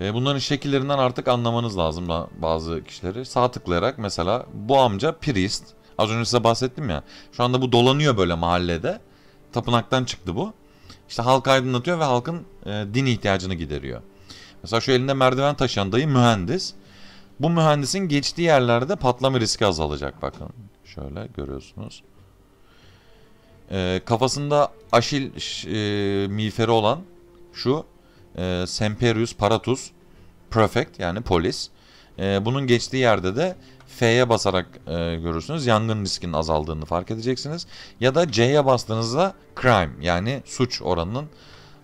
E, bunların şekillerinden artık anlamanız lazım bazı kişileri. Sağ tıklayarak mesela bu amca priest. Az önce size bahsettim ya. Şu anda bu dolanıyor böyle mahallede. Tapınaktan çıktı bu. İşte halk aydınlatıyor ve halkın e, din ihtiyacını gideriyor. Mesela şu elinde merdiven taşıyan dayı mühendis. Bu mühendisin geçtiği yerlerde patlama riski azalacak bakın. Şöyle görüyorsunuz. E, kafasında Aşil e, miğferi olan şu e, Semperius Paratus Prefect yani polis. E, bunun geçtiği yerde de F'ye basarak e, görürsünüz. Yangın riskinin azaldığını fark edeceksiniz. Ya da C'ye bastığınızda crime yani suç oranının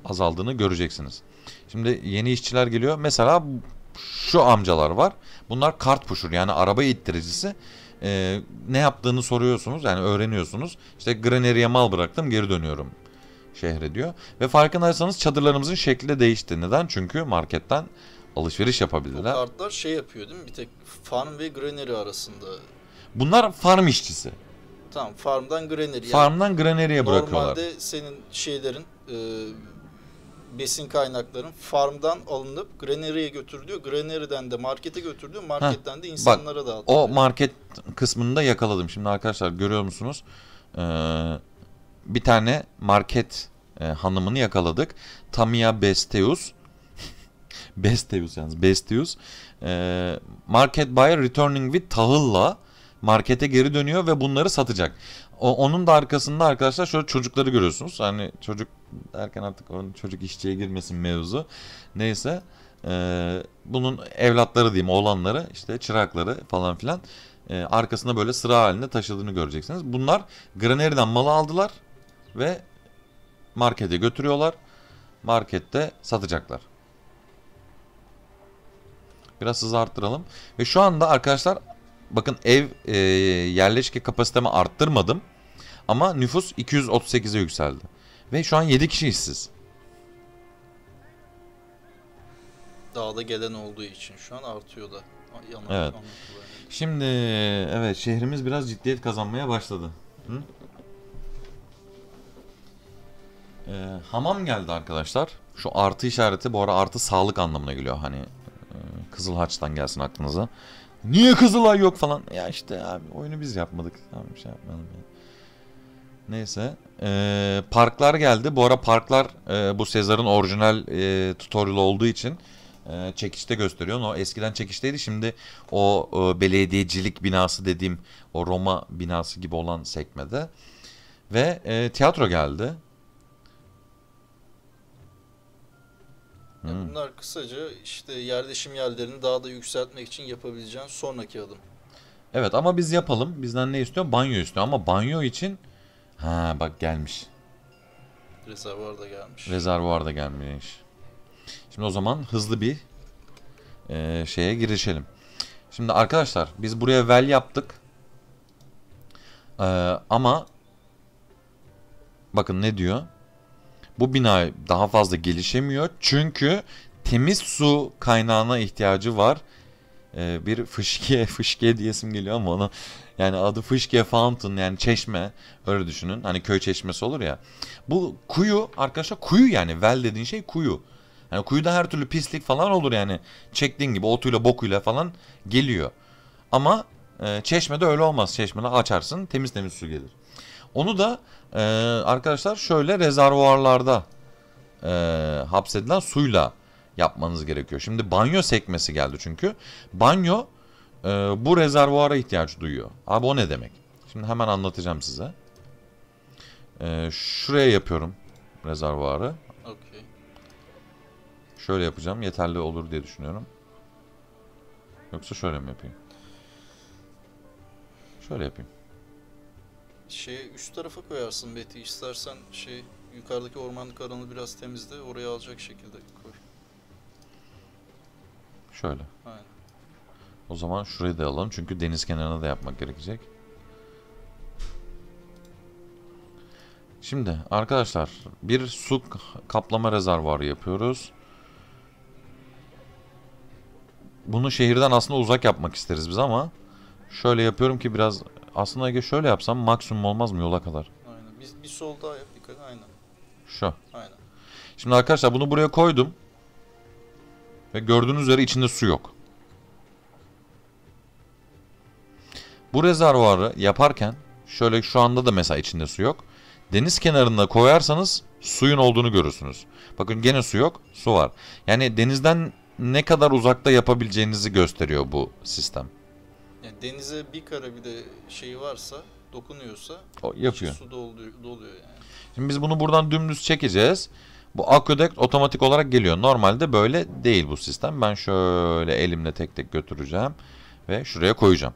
azaldığını göreceksiniz. Şimdi yeni işçiler geliyor. Mesela şu amcalar var. Bunlar kart pushur yani araba ittiricisi e, ne yaptığını soruyorsunuz yani öğreniyorsunuz. İşte graneriye mal bıraktım geri dönüyorum şehre diyor. Ve farkındaysanız çadırlarımızın şekli de değişti. Neden? Çünkü marketten alışveriş yapabildiler. Bu kartlar şey yapıyor değil mi? Bir tek farm ve granary arasında. Bunlar farm işçisi. Tamam farmdan granary. farmdan granary'e bırakıyorlar. Normalde senin şeylerin e, besin kaynakların farmdan alınıp granery'e götürülüyor. Granery'den de markete götürülüyor. Marketten Heh, de insanlara dağıtılıyor. O market kısmını da yakaladım. Şimdi arkadaşlar görüyor musunuz? Ee, bir tane market e, hanımını yakaladık. Tamia Besteus. Besteus yalnız Besteus. E, market buyer returning with tahılla markete geri dönüyor ve bunları satacak. O, onun da arkasında arkadaşlar şöyle çocukları görüyorsunuz. Hani çocuk derken artık onun çocuk işçiye girmesin mevzu. Neyse. Ee, bunun evlatları diyeyim oğlanları işte çırakları falan filan e, arkasında böyle sıra halinde taşıdığını göreceksiniz. Bunlar Graneri'den malı aldılar ve markete götürüyorlar. Markette satacaklar. Biraz hızı arttıralım. Ve şu anda arkadaşlar Bakın ev e, yerleşke kapasitemi arttırmadım. Ama nüfus 238'e yükseldi. Ve şu an 7 kişi işsiz. Dağda gelen olduğu için şu an artıyor da. Yanlış evet. Şimdi evet şehrimiz biraz ciddiyet kazanmaya başladı. Hı? Ee, hamam geldi arkadaşlar. Şu artı işareti bu ara artı sağlık anlamına geliyor. Hani e, Kızıl Haç'tan gelsin aklınıza. Niye Kızılay yok falan. Ya işte abi oyunu biz yapmadık. Tamam şey yapmadım. yani. Neyse. Ee, parklar geldi. Bu ara parklar e, bu Sezar'ın orijinal e, tutorial olduğu için e, çekişte gösteriyor. O eskiden çekişteydi. Şimdi o e, belediyecilik binası dediğim o Roma binası gibi olan sekmede. Ve e, tiyatro geldi. hmm. bunlar kısaca işte yerleşim yerlerini daha da yükseltmek için yapabileceğin sonraki adım. Evet ama biz yapalım. Bizden ne istiyor? Banyo istiyor ama banyo için ha bak gelmiş. Rezervuar da gelmiş. Rezervuar da gelmiş. Şimdi o zaman hızlı bir e, şeye girişelim. Şimdi arkadaşlar biz buraya well yaptık. Ee, ama bakın ne diyor? bu bina daha fazla gelişemiyor. Çünkü temiz su kaynağına ihtiyacı var. Ee, bir fışkiye, fışkiye diyesim geliyor ama ona yani adı fışkiye fountain yani çeşme öyle düşünün. Hani köy çeşmesi olur ya. Bu kuyu arkadaşlar kuyu yani well dediğin şey kuyu. Yani kuyuda her türlü pislik falan olur yani. Çektiğin gibi otuyla bokuyla falan geliyor. Ama e, çeşmede öyle olmaz. Çeşmede açarsın temiz temiz su gelir. Onu da e, arkadaşlar şöyle rezervuarlarda e, hapsedilen suyla yapmanız gerekiyor. Şimdi banyo sekmesi geldi çünkü. Banyo e, bu rezervuara ihtiyaç duyuyor. Abi o ne demek? Şimdi hemen anlatacağım size. E, şuraya yapıyorum rezervuarı. Okay. Şöyle yapacağım. Yeterli olur diye düşünüyorum. Yoksa şöyle mi yapayım? Şöyle yapayım şey üst tarafa koyarsın Beti istersen şey yukarıdaki ormanlık alanı biraz temizle oraya alacak şekilde koy. Şöyle. Aynen. O zaman şurayı da alalım çünkü deniz kenarına da yapmak gerekecek. Şimdi arkadaşlar bir su kaplama rezervuarı yapıyoruz. Bunu şehirden aslında uzak yapmak isteriz biz ama şöyle yapıyorum ki biraz aslında Ege şöyle yapsam maksimum olmaz mı yola kadar? Aynen. Biz bir sol daha yap aynen. Şu. Aynen. Şimdi arkadaşlar bunu buraya koydum. Ve gördüğünüz üzere içinde su yok. Bu rezervuarı yaparken şöyle şu anda da mesela içinde su yok. Deniz kenarında koyarsanız suyun olduğunu görürsünüz. Bakın gene su yok, su var. Yani denizden ne kadar uzakta yapabileceğinizi gösteriyor bu sistem. Yani denize bir kara bir de şeyi varsa dokunuyorsa o yapıyor. su doluyor, doluyor yani. Şimdi biz bunu buradan dümdüz çekeceğiz. Bu akvedek otomatik olarak geliyor. Normalde böyle değil bu sistem. Ben şöyle elimle tek tek götüreceğim ve şuraya koyacağım.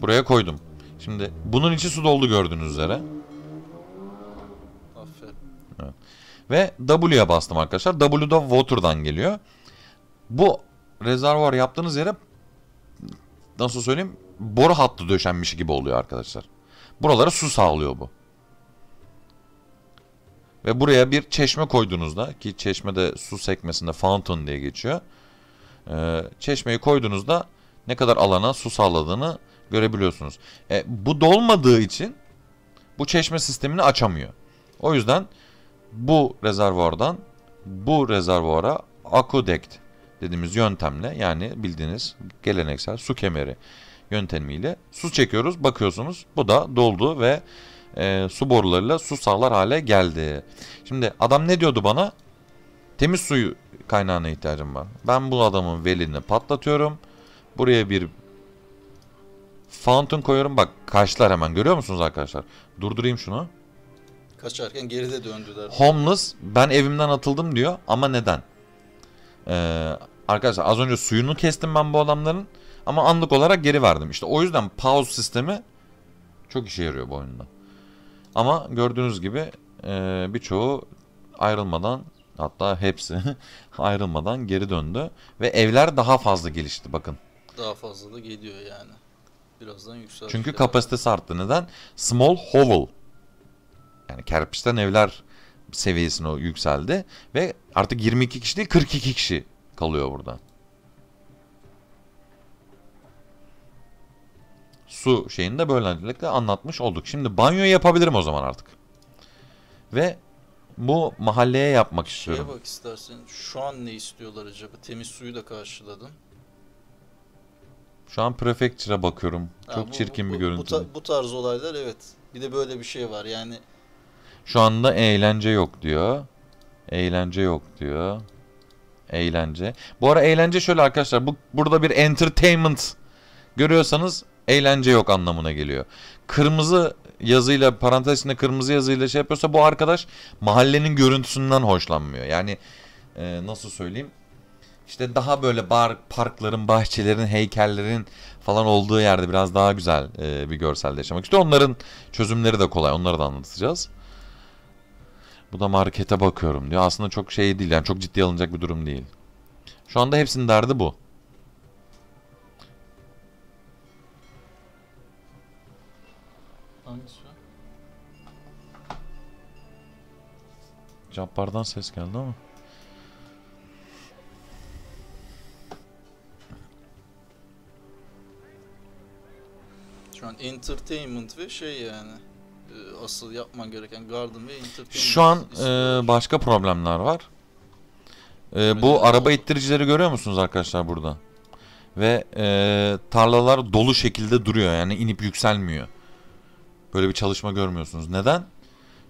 Buraya koydum. Şimdi bunun içi su doldu gördüğünüz üzere. Aferin. Ve W'ye bastım arkadaşlar. W da water'dan geliyor. Bu rezervuar yaptığınız yere nasıl söyleyeyim boru hattı döşenmiş şey gibi oluyor arkadaşlar. Buralara su sağlıyor bu. Ve buraya bir çeşme koyduğunuzda ki çeşmede su sekmesinde fountain diye geçiyor. Ee, çeşmeyi koyduğunuzda ne kadar alana su sağladığını görebiliyorsunuz. E, bu dolmadığı için bu çeşme sistemini açamıyor. O yüzden bu rezervordan bu rezervuara Aqueduct dediğimiz yöntemle yani bildiğiniz geleneksel su kemeri yöntemiyle su çekiyoruz. Bakıyorsunuz bu da doldu ve e, su borularıyla su sağlar hale geldi. Şimdi adam ne diyordu bana? Temiz suyu kaynağına ihtiyacım var. Ben bu adamın velini patlatıyorum. Buraya bir fountain koyuyorum. Bak kaçlar hemen görüyor musunuz arkadaşlar? Durdurayım şunu. Kaçarken geride döndüler. Homeless ben evimden atıldım diyor ama neden? Ee, Arkadaşlar az önce suyunu kestim ben bu adamların. Ama anlık olarak geri verdim. İşte o yüzden pause sistemi çok işe yarıyor bu oyunda. Ama gördüğünüz gibi e, birçoğu ayrılmadan hatta hepsi ayrılmadan geri döndü. Ve evler daha fazla gelişti bakın. Daha fazla da geliyor yani. Birazdan yükselecek. Çünkü kapasitesi arttı. Neden? Small hovel. Yani kerpiçten evler seviyesine yükseldi. Ve artık 22 kişi değil 42 kişi kalıyor burada. Su şeyini de böylelikle anlatmış olduk. Şimdi banyo yapabilirim o zaman artık. Ve bu mahalleye yapmak Şeye istiyorum. bak istersen şu an ne istiyorlar acaba? Temiz suyu da karşıladın. Şu an prefektura bakıyorum. Ha, Çok bu- çirkin bu- bir bu- Bu, görüntü. ta- bu tarz olaylar evet. Bir de böyle bir şey var yani Şu anda eğlence yok diyor. Eğlence yok diyor. Eğlence. Bu ara eğlence şöyle arkadaşlar. Bu, burada bir entertainment görüyorsanız eğlence yok anlamına geliyor. Kırmızı yazıyla parantez içinde kırmızı yazıyla şey yapıyorsa bu arkadaş mahallenin görüntüsünden hoşlanmıyor. Yani e, nasıl söyleyeyim? İşte daha böyle bar, parkların, bahçelerin, heykellerin falan olduğu yerde biraz daha güzel e, bir görselde yaşamak istiyor. İşte onların çözümleri de kolay. Onları da anlatacağız. Bu da markete bakıyorum diyor. Aslında çok şey değil yani çok ciddi alınacak bir durum değil. Şu anda hepsinin derdi bu. Cappardan ses geldi ama. Şu an entertainment ve şey yani. E, asıl yapman gereken garden ve entertainment. Şu an e, başka problemler var. E, bu Neden araba oldu? ittiricileri görüyor musunuz arkadaşlar burada? Ve e, tarlalar dolu şekilde duruyor yani inip yükselmiyor. Böyle bir çalışma görmüyorsunuz. Neden?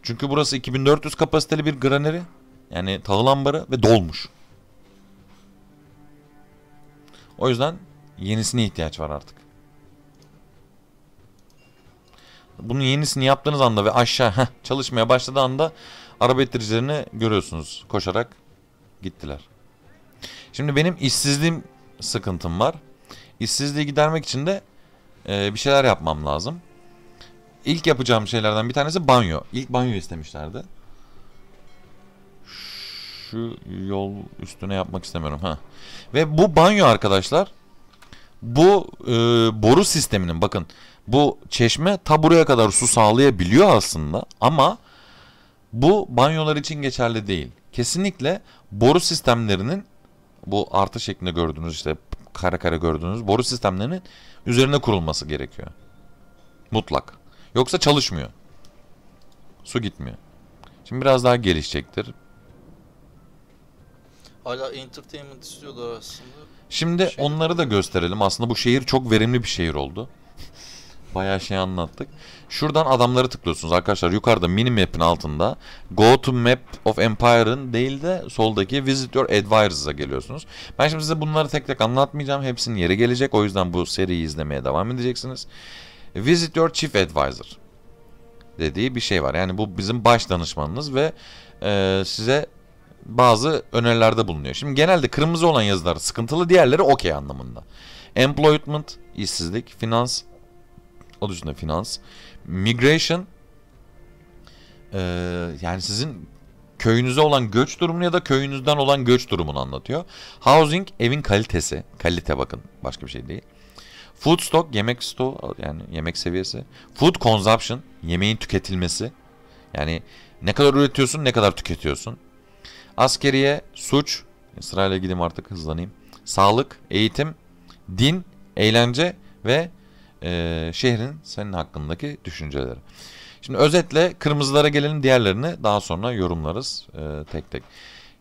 Çünkü burası 2400 kapasiteli bir graneri. Yani tahıl ambarı ve dolmuş. O yüzden yenisine ihtiyaç var artık. bunun yenisini yaptığınız anda ve aşağı heh, çalışmaya başladığı anda araba ittiricilerini görüyorsunuz. Koşarak gittiler. Şimdi benim işsizliğim sıkıntım var. İşsizliği gidermek için de e, bir şeyler yapmam lazım. İlk yapacağım şeylerden bir tanesi banyo. İlk banyo istemişlerdi. Şu yol üstüne yapmak istemiyorum. ha. Ve bu banyo arkadaşlar bu e, boru sisteminin bakın bu çeşme ta buraya kadar su sağlayabiliyor aslında ama bu banyolar için geçerli değil. Kesinlikle boru sistemlerinin bu artı şeklinde gördüğünüz işte kare kare gördüğünüz boru sistemlerinin üzerine kurulması gerekiyor. Mutlak. Yoksa çalışmıyor. Su gitmiyor. Şimdi biraz daha gelişecektir. Hala entertainment istiyorlar aslında. Şimdi şey... onları da gösterelim. Aslında bu şehir çok verimli bir şehir oldu. Bayağı şey anlattık. Şuradan adamları tıklıyorsunuz arkadaşlar. Yukarıda mini map'in altında Go to Map of Empire'ın değil de soldaki Visit Your Advisors'a geliyorsunuz. Ben şimdi size bunları tek tek anlatmayacağım. Hepsinin yeri gelecek. O yüzden bu seriyi izlemeye devam edeceksiniz. Visit Your Chief Advisor dediği bir şey var. Yani bu bizim baş danışmanınız ve e, size bazı önerilerde bulunuyor. Şimdi genelde kırmızı olan yazılar sıkıntılı, diğerleri okey anlamında. Employment, işsizlik, finans, adı üstünde finans. Migration e, yani sizin köyünüze olan göç durumunu ya da köyünüzden olan göç durumunu anlatıyor. Housing evin kalitesi. Kalite bakın başka bir şey değil. Food stock yemek stoğu yani yemek seviyesi. Food consumption yemeğin tüketilmesi. Yani ne kadar üretiyorsun ne kadar tüketiyorsun. Askeriye, suç, sırayla gideyim artık hızlanayım. Sağlık, eğitim, din, eğlence ve e, şehrin senin hakkındaki düşünceleri. Şimdi özetle kırmızılara gelelim diğerlerini daha sonra yorumlarız e, tek tek.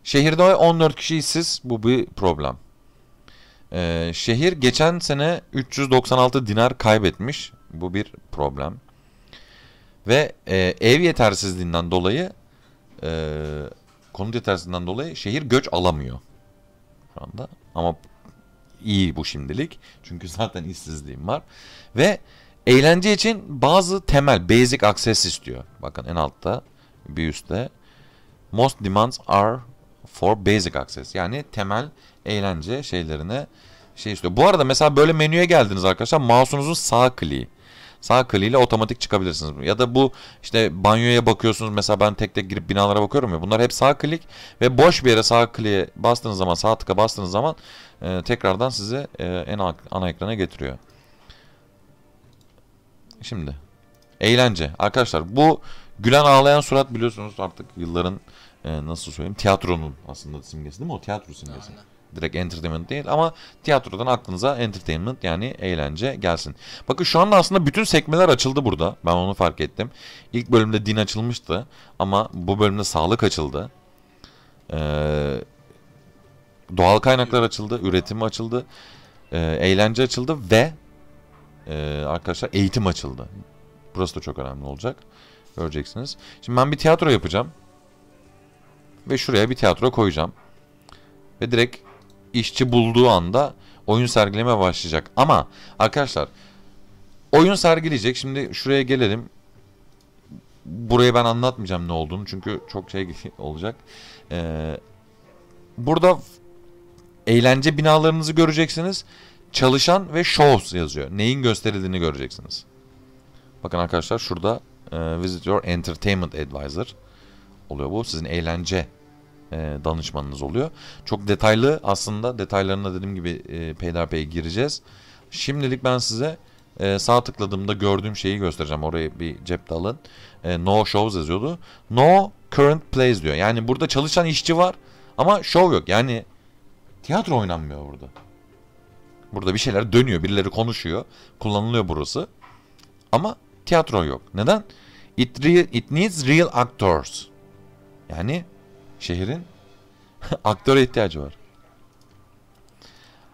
Şehirde 14 kişi işsiz bu bir problem. E, şehir geçen sene 396 dinar kaybetmiş bu bir problem. Ve e, ev yetersizliğinden dolayı e, konut yetersizliğinden dolayı şehir göç alamıyor şu anda. Ama iyi bu şimdilik. Çünkü zaten işsizliğim var. Ve eğlence için bazı temel basic access istiyor. Bakın en altta bir üstte. Most demands are for basic access. Yani temel eğlence şeylerini şey istiyor. Bu arada mesela böyle menüye geldiniz arkadaşlar. Mouse'unuzun sağ kliği. Sağ ile otomatik çıkabilirsiniz. Ya da bu işte banyoya bakıyorsunuz. Mesela ben tek tek girip binalara bakıyorum ya. Bunlar hep sağ klik ve boş bir yere sağ kliğe bastığınız zaman, sağ tıka bastığınız zaman e, tekrardan sizi e, en ana ekrana getiriyor. Şimdi. Eğlence. Arkadaşlar bu gülen ağlayan surat biliyorsunuz artık yılların e, nasıl söyleyeyim tiyatronun aslında simgesi değil mi? O tiyatro simgesi. Aynen. Direkt entertainment değil ama tiyatrodan aklınıza entertainment yani eğlence gelsin. Bakın şu anda aslında bütün sekmeler açıldı burada. Ben onu fark ettim. İlk bölümde din açılmıştı ama bu bölümde sağlık açıldı. Ee, doğal kaynaklar açıldı, üretim açıldı, e, eğlence açıldı ve e, arkadaşlar eğitim açıldı. Burası da çok önemli olacak. Göreceksiniz. Şimdi ben bir tiyatro yapacağım. Ve şuraya bir tiyatro koyacağım. Ve direkt işçi bulduğu anda oyun sergileme başlayacak. Ama arkadaşlar oyun sergileyecek. Şimdi şuraya gelelim. Burayı ben anlatmayacağım ne olduğunu. Çünkü çok şey olacak. Ee, burada eğlence binalarınızı göreceksiniz çalışan ve shows yazıyor. Neyin gösterildiğini göreceksiniz. Bakın arkadaşlar şurada e, visit your entertainment advisor oluyor bu. Sizin eğlence e, danışmanınız oluyor. Çok detaylı aslında detaylarına dediğim gibi e, peyderpey gireceğiz. Şimdilik ben size e, sağ tıkladığımda gördüğüm şeyi göstereceğim. Orayı bir cepte alın. E, no shows yazıyordu. No current plays diyor. Yani burada çalışan işçi var ama show yok. Yani tiyatro oynanmıyor burada. Burada bir şeyler dönüyor, birileri konuşuyor. Kullanılıyor burası. Ama tiyatro yok. Neden? It, real, it needs real actors. Yani şehrin aktöre ihtiyacı var.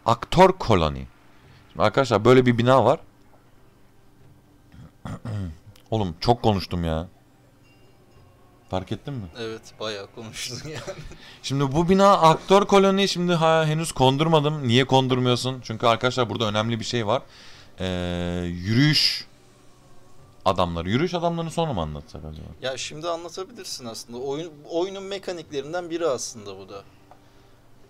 Aktör koloni. Şimdi arkadaşlar böyle bir bina var. Oğlum çok konuştum ya. Fark ettin mi? Evet bayağı konuştun yani. Şimdi bu bina aktör koloni şimdi ha, henüz kondurmadım. Niye kondurmuyorsun? Çünkü arkadaşlar burada önemli bir şey var. Ee, yürüyüş adamları. Yürüyüş adamlarını sonra mı anlatsak acaba? Ya şimdi anlatabilirsin aslında. Oyun, oyunun mekaniklerinden biri aslında bu da.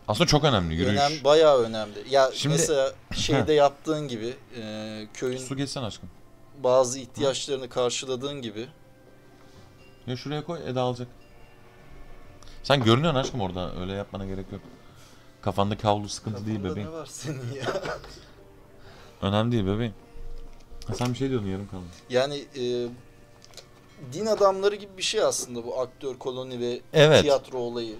Aslında çok önemli yürüyüş. Önem, bayağı önemli. Ya şimdi... mesela şeyde yaptığın gibi e, köyün... Su geçsen aşkım. Bazı ihtiyaçlarını karşıladığın gibi ya şuraya koy Eda alacak. Sen görünüyorsun aşkım orada öyle yapmana gerek yok. Kafandaki havlu sıkıntı Kafanda değil bebeğim. ne var senin ya? Önemli değil bebeğim. sen bir şey diyordun yarım kaldı. Yani e, din adamları gibi bir şey aslında bu aktör koloni ve Evet. tiyatro olayı.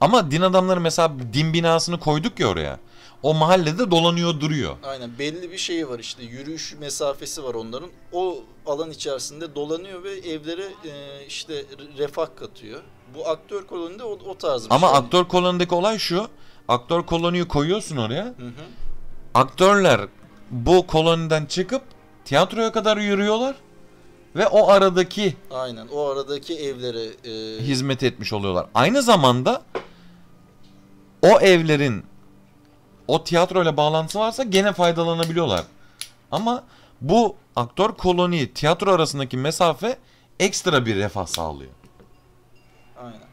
Ama din adamları mesela din binasını koyduk ya oraya o mahallede dolanıyor duruyor. Aynen belli bir şey var işte yürüyüş mesafesi var onların. O alan içerisinde dolanıyor ve evlere e, işte refah katıyor. Bu aktör kolonide o, o tarz bir Ama şey. aktör kolonideki olay şu. Aktör koloniyi koyuyorsun oraya. Hı hı. Aktörler bu koloniden çıkıp tiyatroya kadar yürüyorlar ve o aradaki Aynen o aradaki evlere e... hizmet etmiş oluyorlar. Aynı zamanda o evlerin o tiyatro ile bağlantısı varsa gene faydalanabiliyorlar. Ama bu aktör koloni tiyatro arasındaki mesafe ekstra bir refah sağlıyor. Aynen.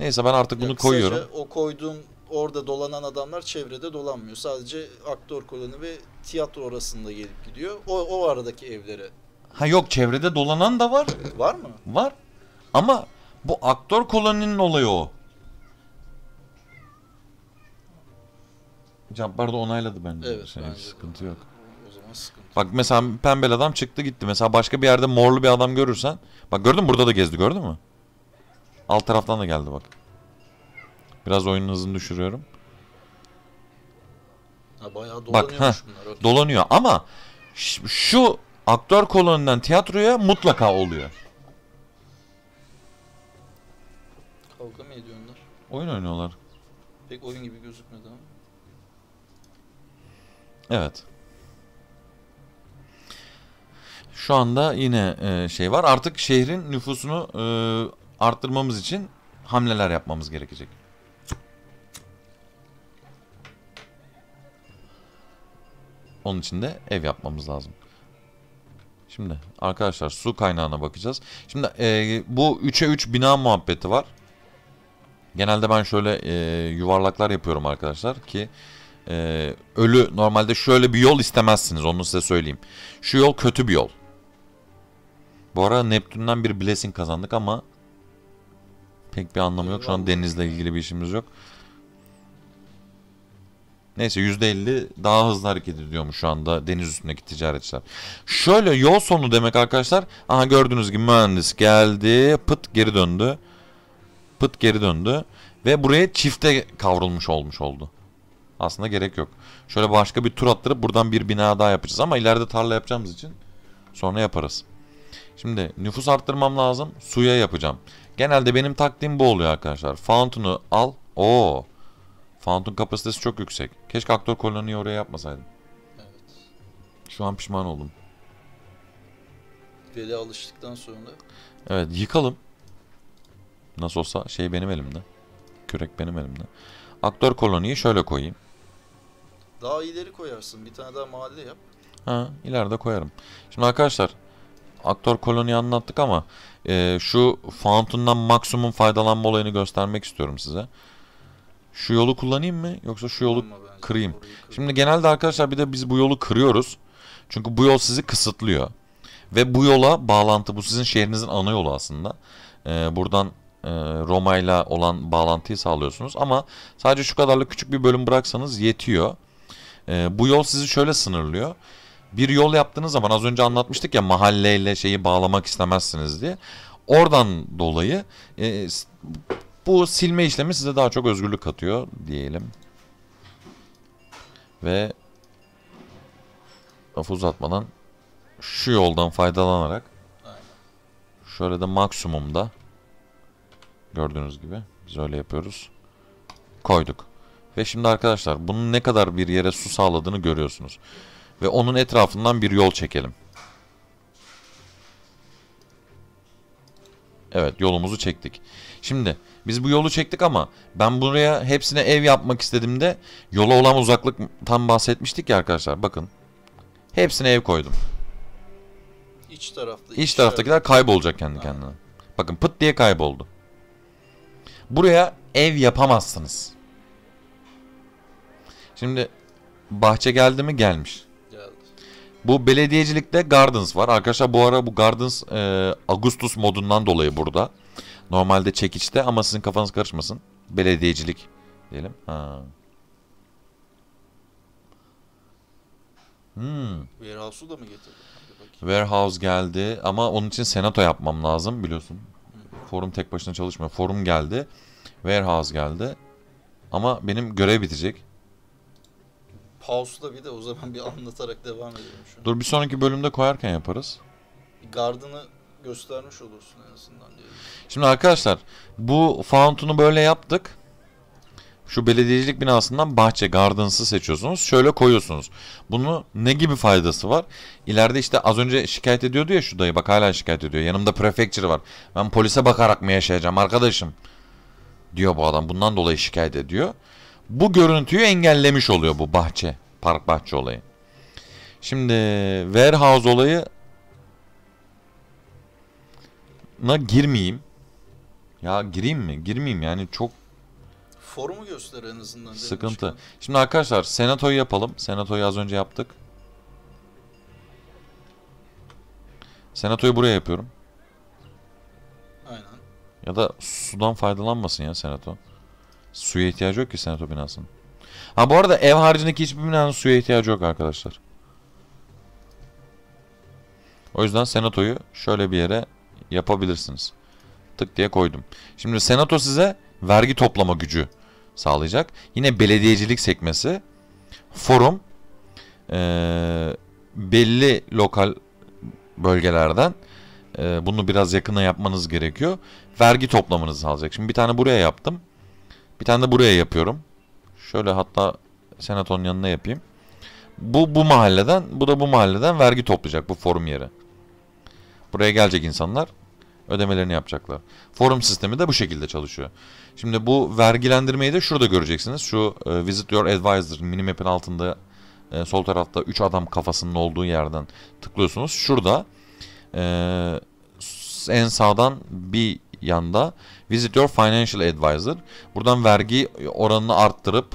Neyse ben artık bunu ya, koyuyorum. O koyduğum orada dolanan adamlar çevrede dolanmıyor. Sadece aktör koloni ve tiyatro arasında gelip gidiyor. O, o aradaki evlere. Ha yok çevrede dolanan da var. Var mı? Var. Ama bu aktör koloninin olayı o. Cabbar da onayladı bence. Evet, şey, bence sıkıntı de. yok. O zaman sıkıntı. Bak mesela pembel adam çıktı gitti. Mesela başka bir yerde morlu bir adam görürsen. Bak gördün mü burada da gezdi gördün mü? Alt taraftan da geldi bak. Biraz oyunun hızını düşürüyorum. Ha, bayağı Bak, heh, bunlar. Okay. Dolanıyor ama şu aktör kolonundan tiyatroya mutlaka oluyor. Kavga mı ediyorlar? Oyun oynuyorlar. Pek oyun gibi gözükmüyor. Evet. Şu anda yine e, şey var. Artık şehrin nüfusunu e, arttırmamız için hamleler yapmamız gerekecek. Onun için de ev yapmamız lazım. Şimdi arkadaşlar su kaynağına bakacağız. Şimdi e, bu 3'e 3 bina muhabbeti var. Genelde ben şöyle e, yuvarlaklar yapıyorum arkadaşlar ki e, ölü normalde şöyle bir yol istemezsiniz onu size söyleyeyim. Şu yol kötü bir yol. Bu ara Neptün'den bir blessing kazandık ama pek bir anlamı yok. Şu an denizle ilgili bir işimiz yok. Neyse %50 daha hızlı hareket ediyormuş şu anda deniz üstündeki ticaretçiler. Şöyle yol sonu demek arkadaşlar. Aha gördüğünüz gibi mühendis geldi. Pıt geri döndü. Pıt geri döndü. Ve buraya çifte kavrulmuş olmuş oldu. Aslında gerek yok. Şöyle başka bir tur attırıp buradan bir bina daha yapacağız ama ileride tarla yapacağımız için sonra yaparız. Şimdi nüfus arttırmam lazım. Suya yapacağım. Genelde benim taktiğim bu oluyor arkadaşlar. Fountain'ı al. Oo. Fountain kapasitesi çok yüksek. Keşke aktör koloniyi oraya yapmasaydım. Evet. Şu an pişman oldum. Veli alıştıktan sonra. Evet yıkalım. Nasıl olsa şey benim elimde. Kürek benim elimde. Aktör koloniyi şöyle koyayım. Daha ileri koyarsın. Bir tane daha mahalle yap. Ha, ileride koyarım. Şimdi arkadaşlar aktör koloni anlattık ama e, şu fountain'dan maksimum faydalanma olayını göstermek istiyorum size. Şu yolu kullanayım mı yoksa şu yolu kırayım. Şimdi genelde arkadaşlar bir de biz bu yolu kırıyoruz. Çünkü bu yol sizi kısıtlıyor. Ve bu yola bağlantı bu sizin şehrinizin ana yolu aslında. Ee, buradan e, Roma ile olan bağlantıyı sağlıyorsunuz. Ama sadece şu kadarlık küçük bir bölüm bıraksanız yetiyor. E, bu yol sizi şöyle sınırlıyor. Bir yol yaptığınız zaman az önce anlatmıştık ya mahalleyle şeyi bağlamak istemezsiniz diye. Oradan dolayı e, bu silme işlemi size daha çok özgürlük katıyor diyelim. Ve lafı uzatmadan şu yoldan faydalanarak şöyle de maksimumda gördüğünüz gibi biz öyle yapıyoruz. Koyduk. Ve şimdi arkadaşlar bunun ne kadar bir yere su sağladığını görüyorsunuz. Ve onun etrafından bir yol çekelim. Evet yolumuzu çektik. Şimdi biz bu yolu çektik ama ben buraya hepsine ev yapmak istediğimde yola olan uzaklıktan bahsetmiştik ya arkadaşlar bakın. Hepsine ev koydum. İç tarafta. İç, taraftakiler kaybolacak kendi ha. kendine. Bakın pıt diye kayboldu. Buraya ev yapamazsınız. Şimdi bahçe geldi mi? Gelmiş. Geldi. Bu belediyecilikte Gardens var. Arkadaşlar bu ara bu Gardens e, Ağustos modundan dolayı burada. Normalde çekiçte ama sizin kafanız karışmasın. Belediyecilik diyelim. Ha. Hmm. Warehouse'u da mı getirdin? Warehouse geldi ama onun için senato yapmam lazım biliyorsun. Forum tek başına çalışmıyor. Forum geldi. Warehouse geldi. Ama benim görev bitecek. House'u da bir de o zaman bir anlatarak devam edelim şunu. Dur bir sonraki bölümde koyarken yaparız. Gardını göstermiş olursun en azından diyelim. Şimdi arkadaşlar bu fountain'u böyle yaptık. Şu belediyecilik binasından bahçe gardens'ı seçiyorsunuz. Şöyle koyuyorsunuz. Bunu ne gibi faydası var? İleride işte az önce şikayet ediyordu ya şu dayı bak hala şikayet ediyor. Yanımda prefecture var. Ben polise bakarak mı yaşayacağım arkadaşım? Diyor bu adam. Bundan dolayı şikayet ediyor bu görüntüyü engellemiş oluyor bu bahçe, park bahçe olayı. Şimdi warehouse olayı na girmeyeyim. Ya gireyim mi? Girmeyeyim yani çok formu göster en azından. Sıkıntı. Demişken. Şimdi arkadaşlar senatoyu yapalım. Senatoyu az önce yaptık. Senatoyu buraya yapıyorum. Aynen. Ya da sudan faydalanmasın ya senato. Suya ihtiyacı yok ki senato binasının. Ha bu arada ev haricindeki hiçbir binanın suya ihtiyacı yok arkadaşlar. O yüzden senatoyu şöyle bir yere yapabilirsiniz. Tık diye koydum. Şimdi senato size vergi toplama gücü sağlayacak. Yine belediyecilik sekmesi, forum, ee, belli lokal bölgelerden e, bunu biraz yakına yapmanız gerekiyor. Vergi toplamanızı sağlayacak. Şimdi bir tane buraya yaptım. Bir tane de buraya yapıyorum. Şöyle hatta senatonun yanına yapayım. Bu bu mahalleden, bu da bu mahalleden vergi toplayacak bu forum yeri. Buraya gelecek insanlar ödemelerini yapacaklar. Forum sistemi de bu şekilde çalışıyor. Şimdi bu vergilendirmeyi de şurada göreceksiniz. Şu e, Visit Your Advisor minimap'in altında e, sol tarafta 3 adam kafasının olduğu yerden tıklıyorsunuz. Şurada e, en sağdan bir yanda Visit Your Financial Advisor. Buradan vergi oranını arttırıp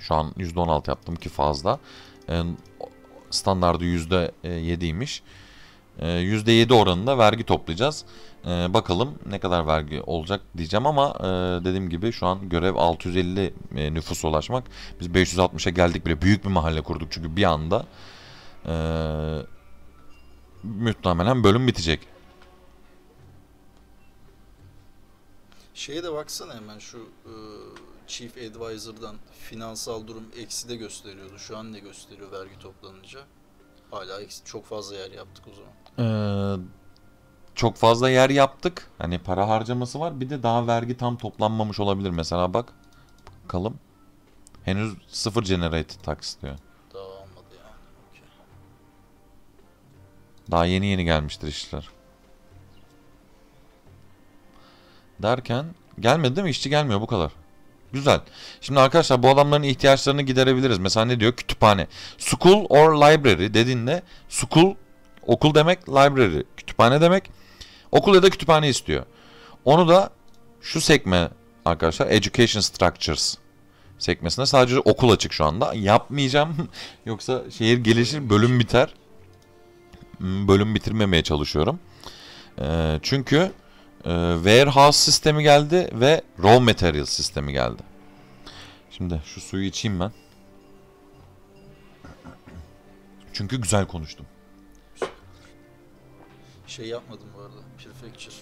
şu an %16 yaptım ki fazla. Ee, standardı %7'ymiş. %7 ee, oranında vergi toplayacağız. Ee, bakalım ne kadar vergi olacak diyeceğim ama e, dediğim gibi şu an görev 650 e, nüfusa ulaşmak. Biz 560'a geldik bile. Büyük bir mahalle kurduk çünkü bir anda muhtemelen bölüm bitecek. Şeye de baksana hemen şu e, Chief Advisor'dan finansal durum eksi de gösteriyordu. Şu an ne gösteriyor vergi toplanınca? Hala eksi çok fazla yer yaptık o zaman. Ee, çok fazla yer yaptık. Hani para harcaması var. Bir de daha vergi tam toplanmamış olabilir. Mesela bak. Bakalım. Henüz sıfır generated tax diyor. Daha olmadı yani. Okay. Daha yeni yeni gelmiştir işler. derken gelmedi değil mi? İşçi gelmiyor bu kadar. Güzel. Şimdi arkadaşlar bu adamların ihtiyaçlarını giderebiliriz. Mesela ne diyor? Kütüphane. School or library dediğinde school okul demek, library kütüphane demek. Okul ya da kütüphane istiyor. Onu da şu sekme arkadaşlar education structures sekmesinde sadece okul açık şu anda. Yapmayacağım. Yoksa şehir gelişir, bölüm biter. Bölüm bitirmemeye çalışıyorum. Ee, çünkü e, ee, warehouse sistemi geldi ve raw material sistemi geldi. Şimdi şu suyu içeyim ben. Çünkü güzel konuştum. Şey yapmadım bu arada. Prefecture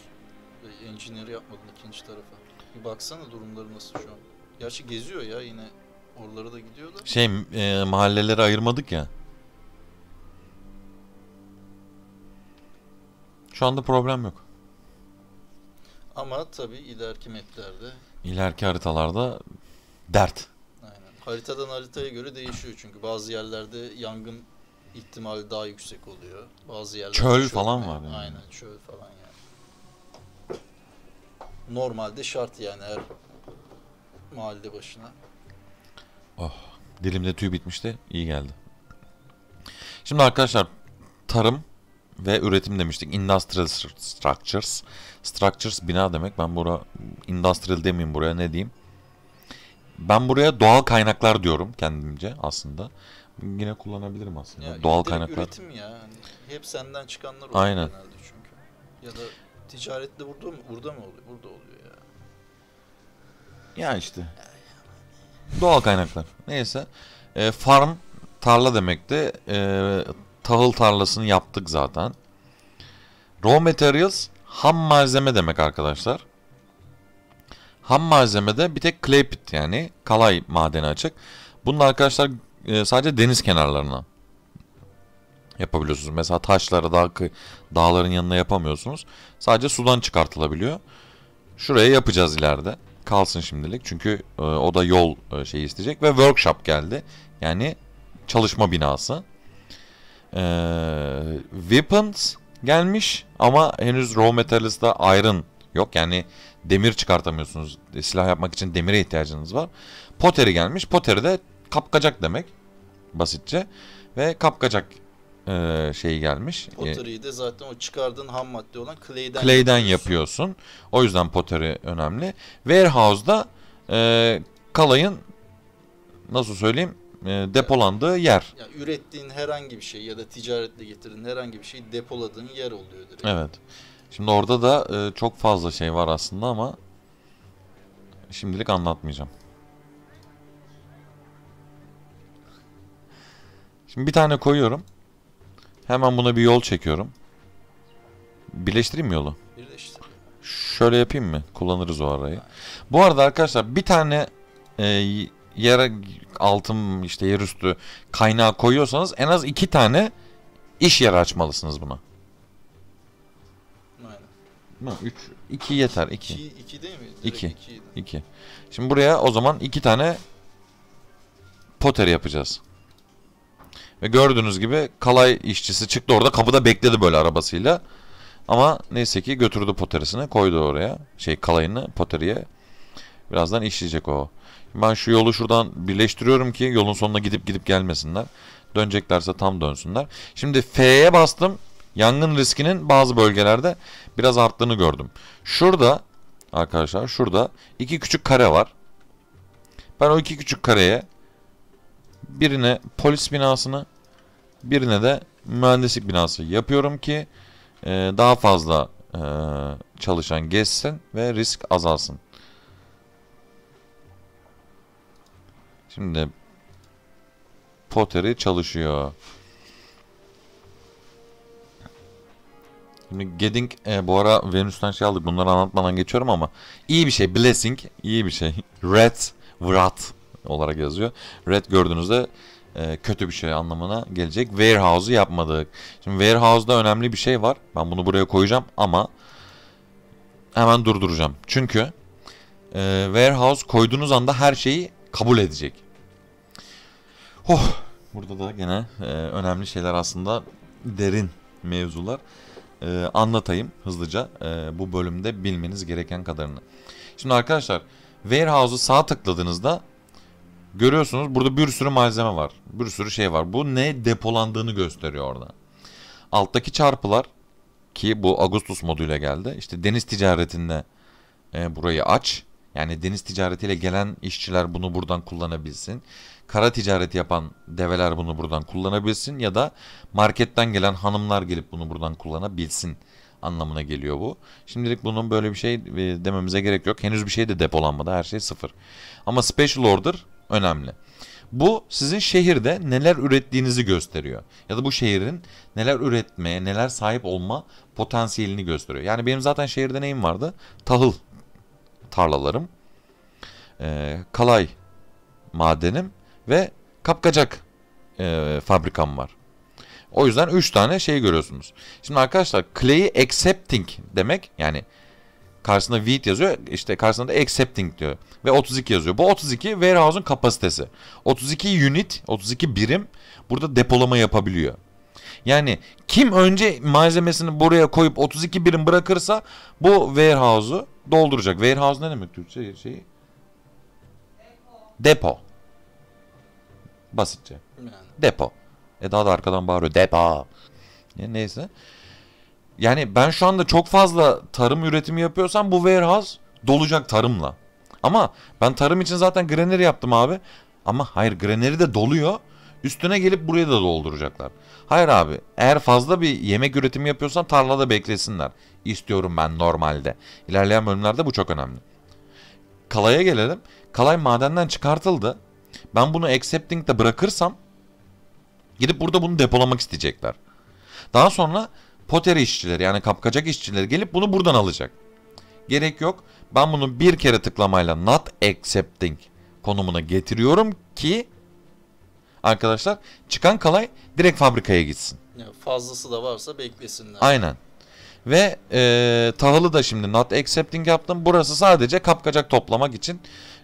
engineer yapmadım ikinci tarafa. Bir baksana durumları nasıl şu an. Gerçi geziyor ya yine. Oralara da gidiyor da. Şey e, mahalleleri ayırmadık ya. Şu anda problem yok. Ama tabii ileriki metlerde. İleriki haritalarda dert. Aynen. Haritadan haritaya göre değişiyor çünkü bazı yerlerde yangın ihtimali daha yüksek oluyor. Bazı yerlerde çöl, çöl falan var yani. Aynen çöl falan yani. Normalde şart yani her mahalle başına. Oh, dilimde tüy bitmişti. iyi geldi. Şimdi arkadaşlar tarım ve üretim demiştik. Industrial structures. Structures bina demek. Ben bura industrial demeyeyim buraya ne diyeyim. Ben buraya doğal kaynaklar diyorum kendimce aslında. Yine kullanabilirim aslında. Ya, doğal kaynaklar. Üretim ya. Yani hep senden çıkanlar oluyor Aynen. genelde çünkü. Ya da ticaretle burada mı, burada mı oluyor? Burada oluyor ya. Ya işte. doğal kaynaklar. Neyse. E, farm tarla demekti. E, tahıl tarlasını yaptık zaten. Raw materials ham malzeme demek arkadaşlar. Ham malzemede bir tek clay pit yani kalay madeni açık. Bunun arkadaşlar e, sadece deniz kenarlarına yapabiliyorsunuz. Mesela taşlara dağ, dağların yanına yapamıyorsunuz. Sadece sudan çıkartılabiliyor. Şuraya yapacağız ileride. Kalsın şimdilik çünkü e, o da yol e, şeyi isteyecek ve workshop geldi. Yani çalışma binası. E, weapons gelmiş ama henüz raw metals'da iron yok. Yani demir çıkartamıyorsunuz. E, silah yapmak için demire ihtiyacınız var. Potteri gelmiş. Potteri de kapkacak demek basitçe. Ve kapkacak e, şeyi gelmiş. E, Potteri de zaten o çıkardığın ham madde olan clay'den, clay'den yapıyorsun. yapıyorsun. O yüzden Potteri önemli. Warehouse'da e, kalayın nasıl söyleyeyim e, depolandığı yer. Yani ürettiğin herhangi bir şey ya da ticaretle getirdiğin herhangi bir şey depoladığın yer oluyor direkt. Evet. Şimdi orada da e, çok fazla şey var aslında ama şimdilik anlatmayacağım. Şimdi bir tane koyuyorum. Hemen buna bir yol çekiyorum. Birleştireyim mi yolu? Birleştir. Şöyle yapayım mı? Kullanırız o arayı. Bu arada arkadaşlar bir tane e, yere altın işte yerüstü kaynağı koyuyorsanız en az iki tane iş yeri açmalısınız buna. Aynen. 3 2 yeter 2. 2 2 değil mi? 2. 2. Şimdi buraya o zaman iki tane poter yapacağız. Ve gördüğünüz gibi kalay işçisi çıktı orada kapıda bekledi böyle arabasıyla. Ama neyse ki götürdü poterisini koydu oraya. Şey kalayını poteriye. Birazdan işleyecek o. Ben şu yolu şuradan birleştiriyorum ki yolun sonuna gidip gidip gelmesinler. Döneceklerse tam dönsünler. Şimdi F'ye bastım. Yangın riskinin bazı bölgelerde biraz arttığını gördüm. Şurada arkadaşlar şurada iki küçük kare var. Ben o iki küçük kareye birine polis binasını birine de mühendislik binası yapıyorum ki e, daha fazla e, çalışan geçsin ve risk azalsın. Şimdi Potter'i çalışıyor. Şimdi Getting e, bu ara Venüs'ten şey aldık. Bunları anlatmadan geçiyorum ama iyi bir şey. Blessing iyi bir şey. Red Wrath olarak yazıyor. Red gördüğünüzde e, kötü bir şey anlamına gelecek. Warehouse'u yapmadık. Şimdi warehouse'da önemli bir şey var. Ben bunu buraya koyacağım ama hemen durduracağım. Çünkü e, warehouse koyduğunuz anda her şeyi kabul edecek. Oh, burada da gene e, önemli şeyler aslında derin mevzular. E, anlatayım hızlıca e, bu bölümde bilmeniz gereken kadarını. Şimdi arkadaşlar warehouse'u sağ tıkladığınızda görüyorsunuz burada bir sürü malzeme var. Bir sürü şey var. Bu ne depolandığını gösteriyor orada. Alttaki çarpılar ki bu Ağustos moduyla geldi. İşte deniz ticaretinde e, burayı aç. Yani deniz ticaretiyle gelen işçiler bunu buradan kullanabilsin kara ticaret yapan develer bunu buradan kullanabilsin ya da marketten gelen hanımlar gelip bunu buradan kullanabilsin anlamına geliyor bu. Şimdilik bunun böyle bir şey e, dememize gerek yok. Henüz bir şey de depolanmadı. Her şey sıfır. Ama special order önemli. Bu sizin şehirde neler ürettiğinizi gösteriyor. Ya da bu şehrin neler üretmeye, neler sahip olma potansiyelini gösteriyor. Yani benim zaten şehirde neyim vardı? Tahıl tarlalarım, ee, kalay madenim ve kapkacak e, fabrikam var. O yüzden 3 tane şey görüyorsunuz. Şimdi arkadaşlar clay'i accepting demek yani karşısında wheat yazıyor işte karşısında accepting diyor ve 32 yazıyor. Bu 32 warehouse'un kapasitesi. 32 unit 32 birim burada depolama yapabiliyor. Yani kim önce malzemesini buraya koyup 32 birim bırakırsa bu warehouse'u dolduracak. Warehouse ne demek Türkçe şeyi? Depo. Depo. Basitçe. Yani. Depo. E daha da arkadan bağırıyor. Depo. neyse. Yani ben şu anda çok fazla tarım üretimi yapıyorsam bu warehouse dolacak tarımla. Ama ben tarım için zaten graneri yaptım abi. Ama hayır graneri de doluyor. Üstüne gelip buraya da dolduracaklar. Hayır abi eğer fazla bir yemek üretimi yapıyorsan tarlada beklesinler. İstiyorum ben normalde. İlerleyen bölümlerde bu çok önemli. Kalaya gelelim. Kalay madenden çıkartıldı. Ben bunu accepting'de bırakırsam gidip burada bunu depolamak isteyecekler. Daha sonra poter işçileri yani kapkacak işçileri gelip bunu buradan alacak. Gerek yok. Ben bunu bir kere tıklamayla not accepting konumuna getiriyorum ki arkadaşlar çıkan kalay direkt fabrikaya gitsin. fazlası da varsa beklesinler. Aynen. Ve e, tahılı da şimdi not accepting yaptım. Burası sadece kapkacak toplamak için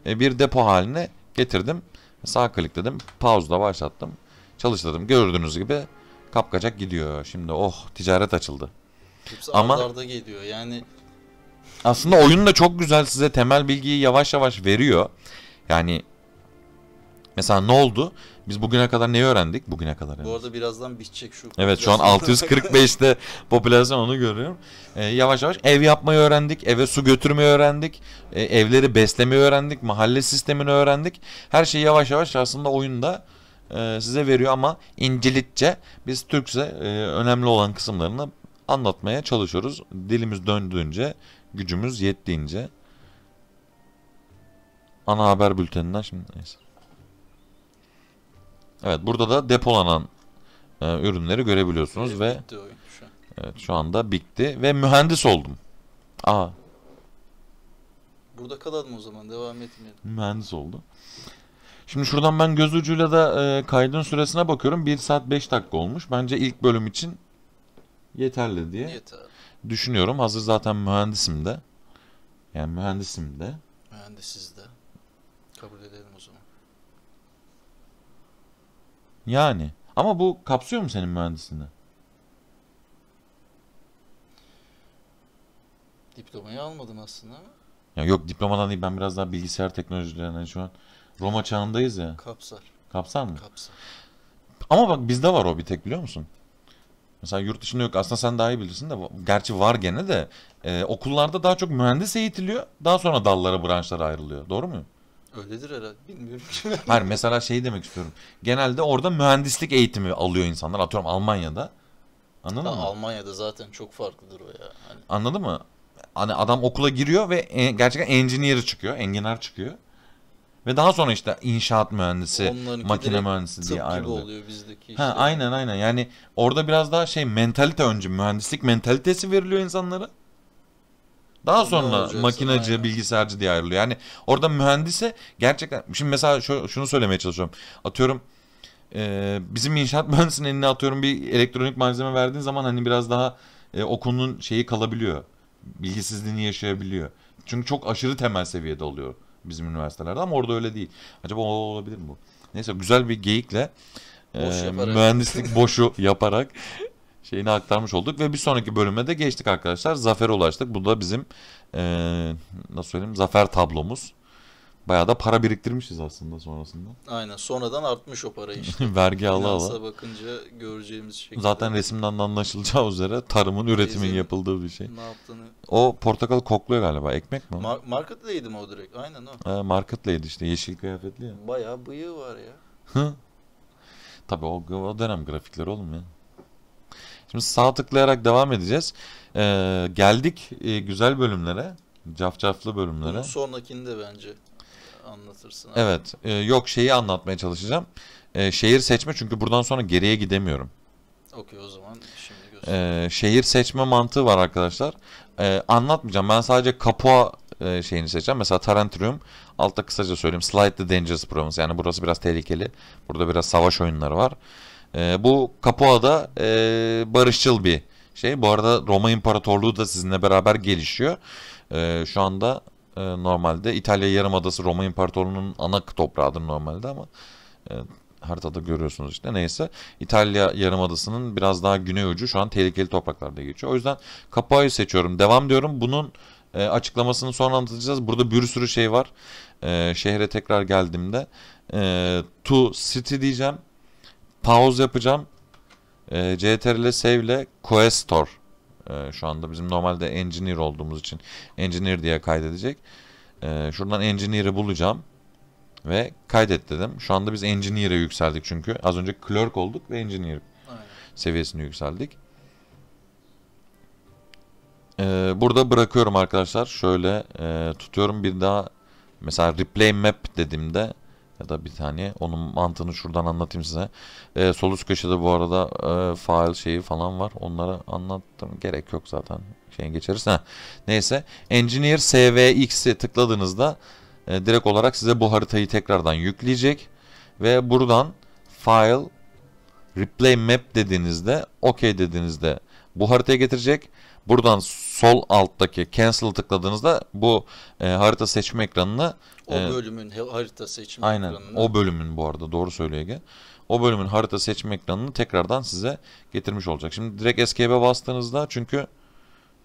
e, bir depo haline getirdim. Sağ tıkladım. da başlattım. Çalıştırdım. Gördüğünüz gibi kapkacak gidiyor. Şimdi oh ticaret açıldı. Hepsi Ama geliyor. Yani aslında oyun da çok güzel size temel bilgiyi yavaş yavaş veriyor. Yani mesela ne oldu? Biz bugüne kadar neyi öğrendik? Bugüne kadar. Yani. Bu arada birazdan bitecek şu. Evet şu an 645'te popülasyon onu görüyorum. Ee, yavaş yavaş ev yapmayı öğrendik, eve su götürmeyi öğrendik, e, evleri beslemeyi öğrendik, mahalle sistemini öğrendik. Her şeyi yavaş yavaş aslında oyunda e, size veriyor ama incelitçe biz Türkçe e, önemli olan kısımlarını anlatmaya çalışıyoruz. Dilimiz döndüğünce, gücümüz yettiğince. Ana haber bülteninden şimdi neyse. Evet burada da depolanan e, ürünleri görebiliyorsunuz evet, ve Evet şu anda bitti ve mühendis oldum. Aa. Burada kalalım o zaman devam etmeyelim. Mühendis oldu. Şimdi şuradan ben göz ucuyla da e, kaydın süresine bakıyorum. 1 saat 5 dakika olmuş. Bence ilk bölüm için yeterli diye Yeter. düşünüyorum. Hazır zaten mühendisim de. Yani mühendisim de. Mühendisiz de. Kabul edelim. Yani. Ama bu kapsıyor mu senin mühendisliğini? Diplomayı almadım aslında. Ya yok diplomadan değil ben biraz daha bilgisayar teknolojilerine hani şu an Roma çağındayız ya. Kapsar. Kapsar mı? Kapsar. Ama bak bizde var o bir tek biliyor musun? Mesela yurt dışında yok. Aslında sen daha iyi bilirsin de. Gerçi var gene de. E, okullarda daha çok mühendis eğitiliyor. Daha sonra dallara, branşlara ayrılıyor. Doğru mu? Öyledir herhalde. Bilmiyorum ki. Hayır mesela şey demek istiyorum. Genelde orada mühendislik eğitimi alıyor insanlar. Atıyorum Almanya'da. Anladın mı? Almanya'da zaten çok farklıdır o ya. Hani... Anladın mı? Hani adam okula giriyor ve e, gerçekten engineer çıkıyor. Engineer çıkıyor. Ve daha sonra işte inşaat mühendisi, Onlarınki makine mühendisi diye ayrılıyor. gibi oluyor bizdeki işte. Ha, aynen aynen. Yani orada biraz daha şey mentalite önce mühendislik mentalitesi veriliyor insanlara. Daha sonra makinacı, aynen. bilgisayarcı diye ayrılıyor. Yani orada mühendise gerçekten şimdi mesela şu, şunu söylemeye çalışıyorum. Atıyorum e, bizim inşaat mühendisinin eline atıyorum bir elektronik malzeme verdiğin zaman hani biraz daha e, okulun şeyi kalabiliyor. Bilgisizliğini yaşayabiliyor. Çünkü çok aşırı temel seviyede oluyor bizim üniversitelerde ama orada öyle değil. Acaba o olabilir mi bu? Neyse güzel bir geyikle Boş e, mühendislik boşu yaparak şeyini aktarmış olduk ve bir sonraki bölüme de geçtik arkadaşlar. zafer ulaştık. Bu da bizim e, nasıl söyleyeyim zafer tablomuz. Bayağı da para biriktirmişiz aslında sonrasında. Aynen sonradan artmış o parayı işte. Vergi ala ala. bakınca göreceğimiz şekilde. Zaten resimden de anlaşılacağı üzere tarımın üretimin yapıldığı bir şey. Ne yaptığını. O portakal kokluyor galiba ekmek mi? Mar marketleydi mi o direkt aynen o. Ee, marketleydi işte yeşil kıyafetli ya. Bayağı bıyığı var ya. Tabii o, o dönem grafikler oğlum ya. Şimdi sağ tıklayarak devam edeceğiz. Ee, geldik e, güzel bölümlere. Cafcaflı bölümlere. Bunun sonrakinde bence anlatırsın. Abi. Evet. E, yok şeyi anlatmaya çalışacağım. E, şehir seçme çünkü buradan sonra geriye gidemiyorum. Okey o zaman şimdi göster. E, şehir seçme mantığı var arkadaşlar. E, anlatmayacağım. Ben sadece Capua e, şeyini seçeceğim. Mesela Tarantrium altta kısaca söyleyeyim. Slightly Dangerous Province. Yani burası biraz tehlikeli. Burada biraz savaş oyunları var. E, bu Capoa'da e, barışçıl bir şey. Bu arada Roma İmparatorluğu da sizinle beraber gelişiyor. E, şu anda e, normalde İtalya Yarımadası Roma İmparatorluğu'nun ana toprağıdır normalde ama e, haritada görüyorsunuz işte. Neyse İtalya Yarımadası'nın biraz daha güney ucu şu an tehlikeli topraklarda geçiyor. O yüzden Kapua'yı seçiyorum. Devam diyorum. Bunun e, açıklamasını sonra anlatacağız. Burada bir sürü şey var. E, şehre tekrar geldiğimde e, To City diyeceğim pause yapacağım. E, ee, CTRL save ile Questor. E, şu anda bizim normalde engineer olduğumuz için engineer diye kaydedecek. E, şuradan engineer'ı bulacağım. Ve kaydet dedim. Şu anda biz engineer'e yükseldik çünkü. Az önce clerk olduk ve engineer Aynen. seviyesine yükseldik. E, burada bırakıyorum arkadaşlar. Şöyle e, tutuyorum bir daha mesela replay map dediğimde ya da bir tane. Onun mantığını şuradan anlatayım size. E, sol üst köşede bu arada e, fail şeyi falan var. onlara anlattım. Gerek yok zaten. Şeyin geçeriz. Heh. Neyse. Engineer SVX'i tıkladığınızda e, direkt olarak size bu haritayı tekrardan yükleyecek. Ve buradan file replay map dediğinizde OK dediğinizde bu haritaya getirecek. Buradan sol alttaki cancel tıkladığınızda bu e, harita seçme ekranını o e, bölümün harita seçme aynen, ekranını o bölümün bu arada doğru söylüyor Ege. O bölümün harita seçme ekranını tekrardan size getirmiş olacak. Şimdi direkt escape'e bastığınızda çünkü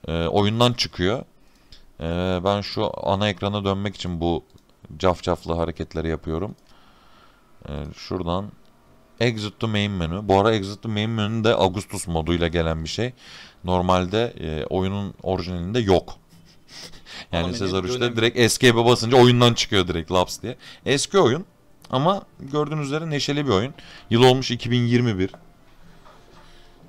e, oyundan çıkıyor. E, ben şu ana ekrana dönmek için bu cafcaflı hareketleri yapıyorum. E, şuradan Exit to main Menu. Bu ara Exit to main Menu de Augustus moduyla gelen bir şey. Normalde e, oyunun orijinalinde yok. yani Sezar 3'te direkt escape'e basınca oyundan çıkıyor direkt laps diye. Eski oyun ama gördüğünüz üzere neşeli bir oyun. Yıl olmuş 2021.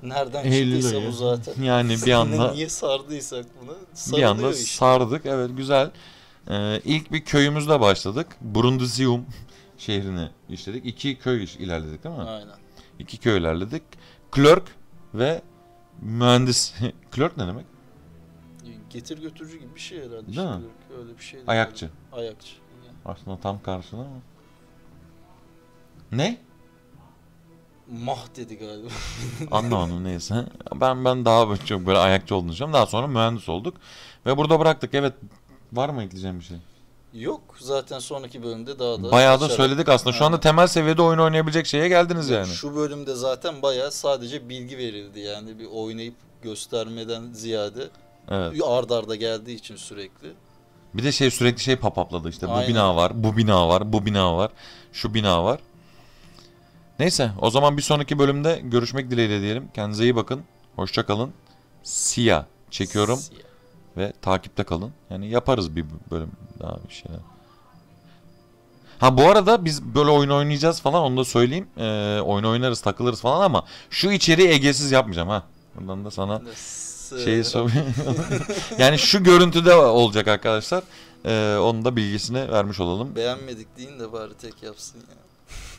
Nereden Eylül çıktıysa bu zaten. Yani bir anda niye sardıysak bunu bir anda işte. sardık. Evet güzel. Ee, ilk bir köyümüzle başladık. Brundisium şehrini işledik. İki köy ilerledik değil mi? Aynen. İki köy ilerledik. Clerk ve mühendis. Clerk ne demek? Getir götürücü gibi bir şey herhalde. Değil mi? Clerk, öyle bir şey. Ayakçı. Herhalde. Ayakçı. Yani. Aslında tam karşına ama. Ne? Mah dedi galiba. Anlamadım neyse. Ben ben daha çok böyle ayakçı olduğunu düşünüyorum. Daha sonra mühendis olduk. Ve burada bıraktık. Evet var mı ekleyeceğim bir şey? Yok zaten sonraki bölümde daha da bayağı da söyledik aslında. Şu anda temel seviyede oyun oynayabilecek şeye geldiniz yani. Şu bölümde zaten bayağı sadece bilgi verildi yani bir oynayıp göstermeden ziyade evet. ard arda geldiği için sürekli. Bir de şey sürekli şey papapladı işte Aynen. bu bina var, bu bina var, bu bina var, şu bina var. Neyse o zaman bir sonraki bölümde görüşmek dileğiyle diyelim. Kendinize iyi bakın. hoşçakalın Siyah çekiyorum. Siyah ve takipte kalın. Yani yaparız bir bölüm daha bir şeyler. Ha bu arada biz böyle oyun oynayacağız falan onu da söyleyeyim. Ee, oyun oynarız takılırız falan ama şu içeriği Ege'siz yapmayacağım ha. bundan da sana şeyi söyleyeyim. yani şu görüntüde olacak arkadaşlar. Ee, onun da bilgisini vermiş olalım. Beğenmedik deyin de bari tek yapsın ya.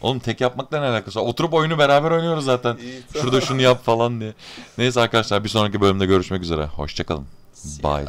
Oğlum tek yapmakla ne alakası var? Oturup oyunu beraber oynuyoruz zaten. İyi, tamam. Şurada şunu yap falan diye. Neyse arkadaşlar bir sonraki bölümde görüşmek üzere. Hoşçakalın. Bye.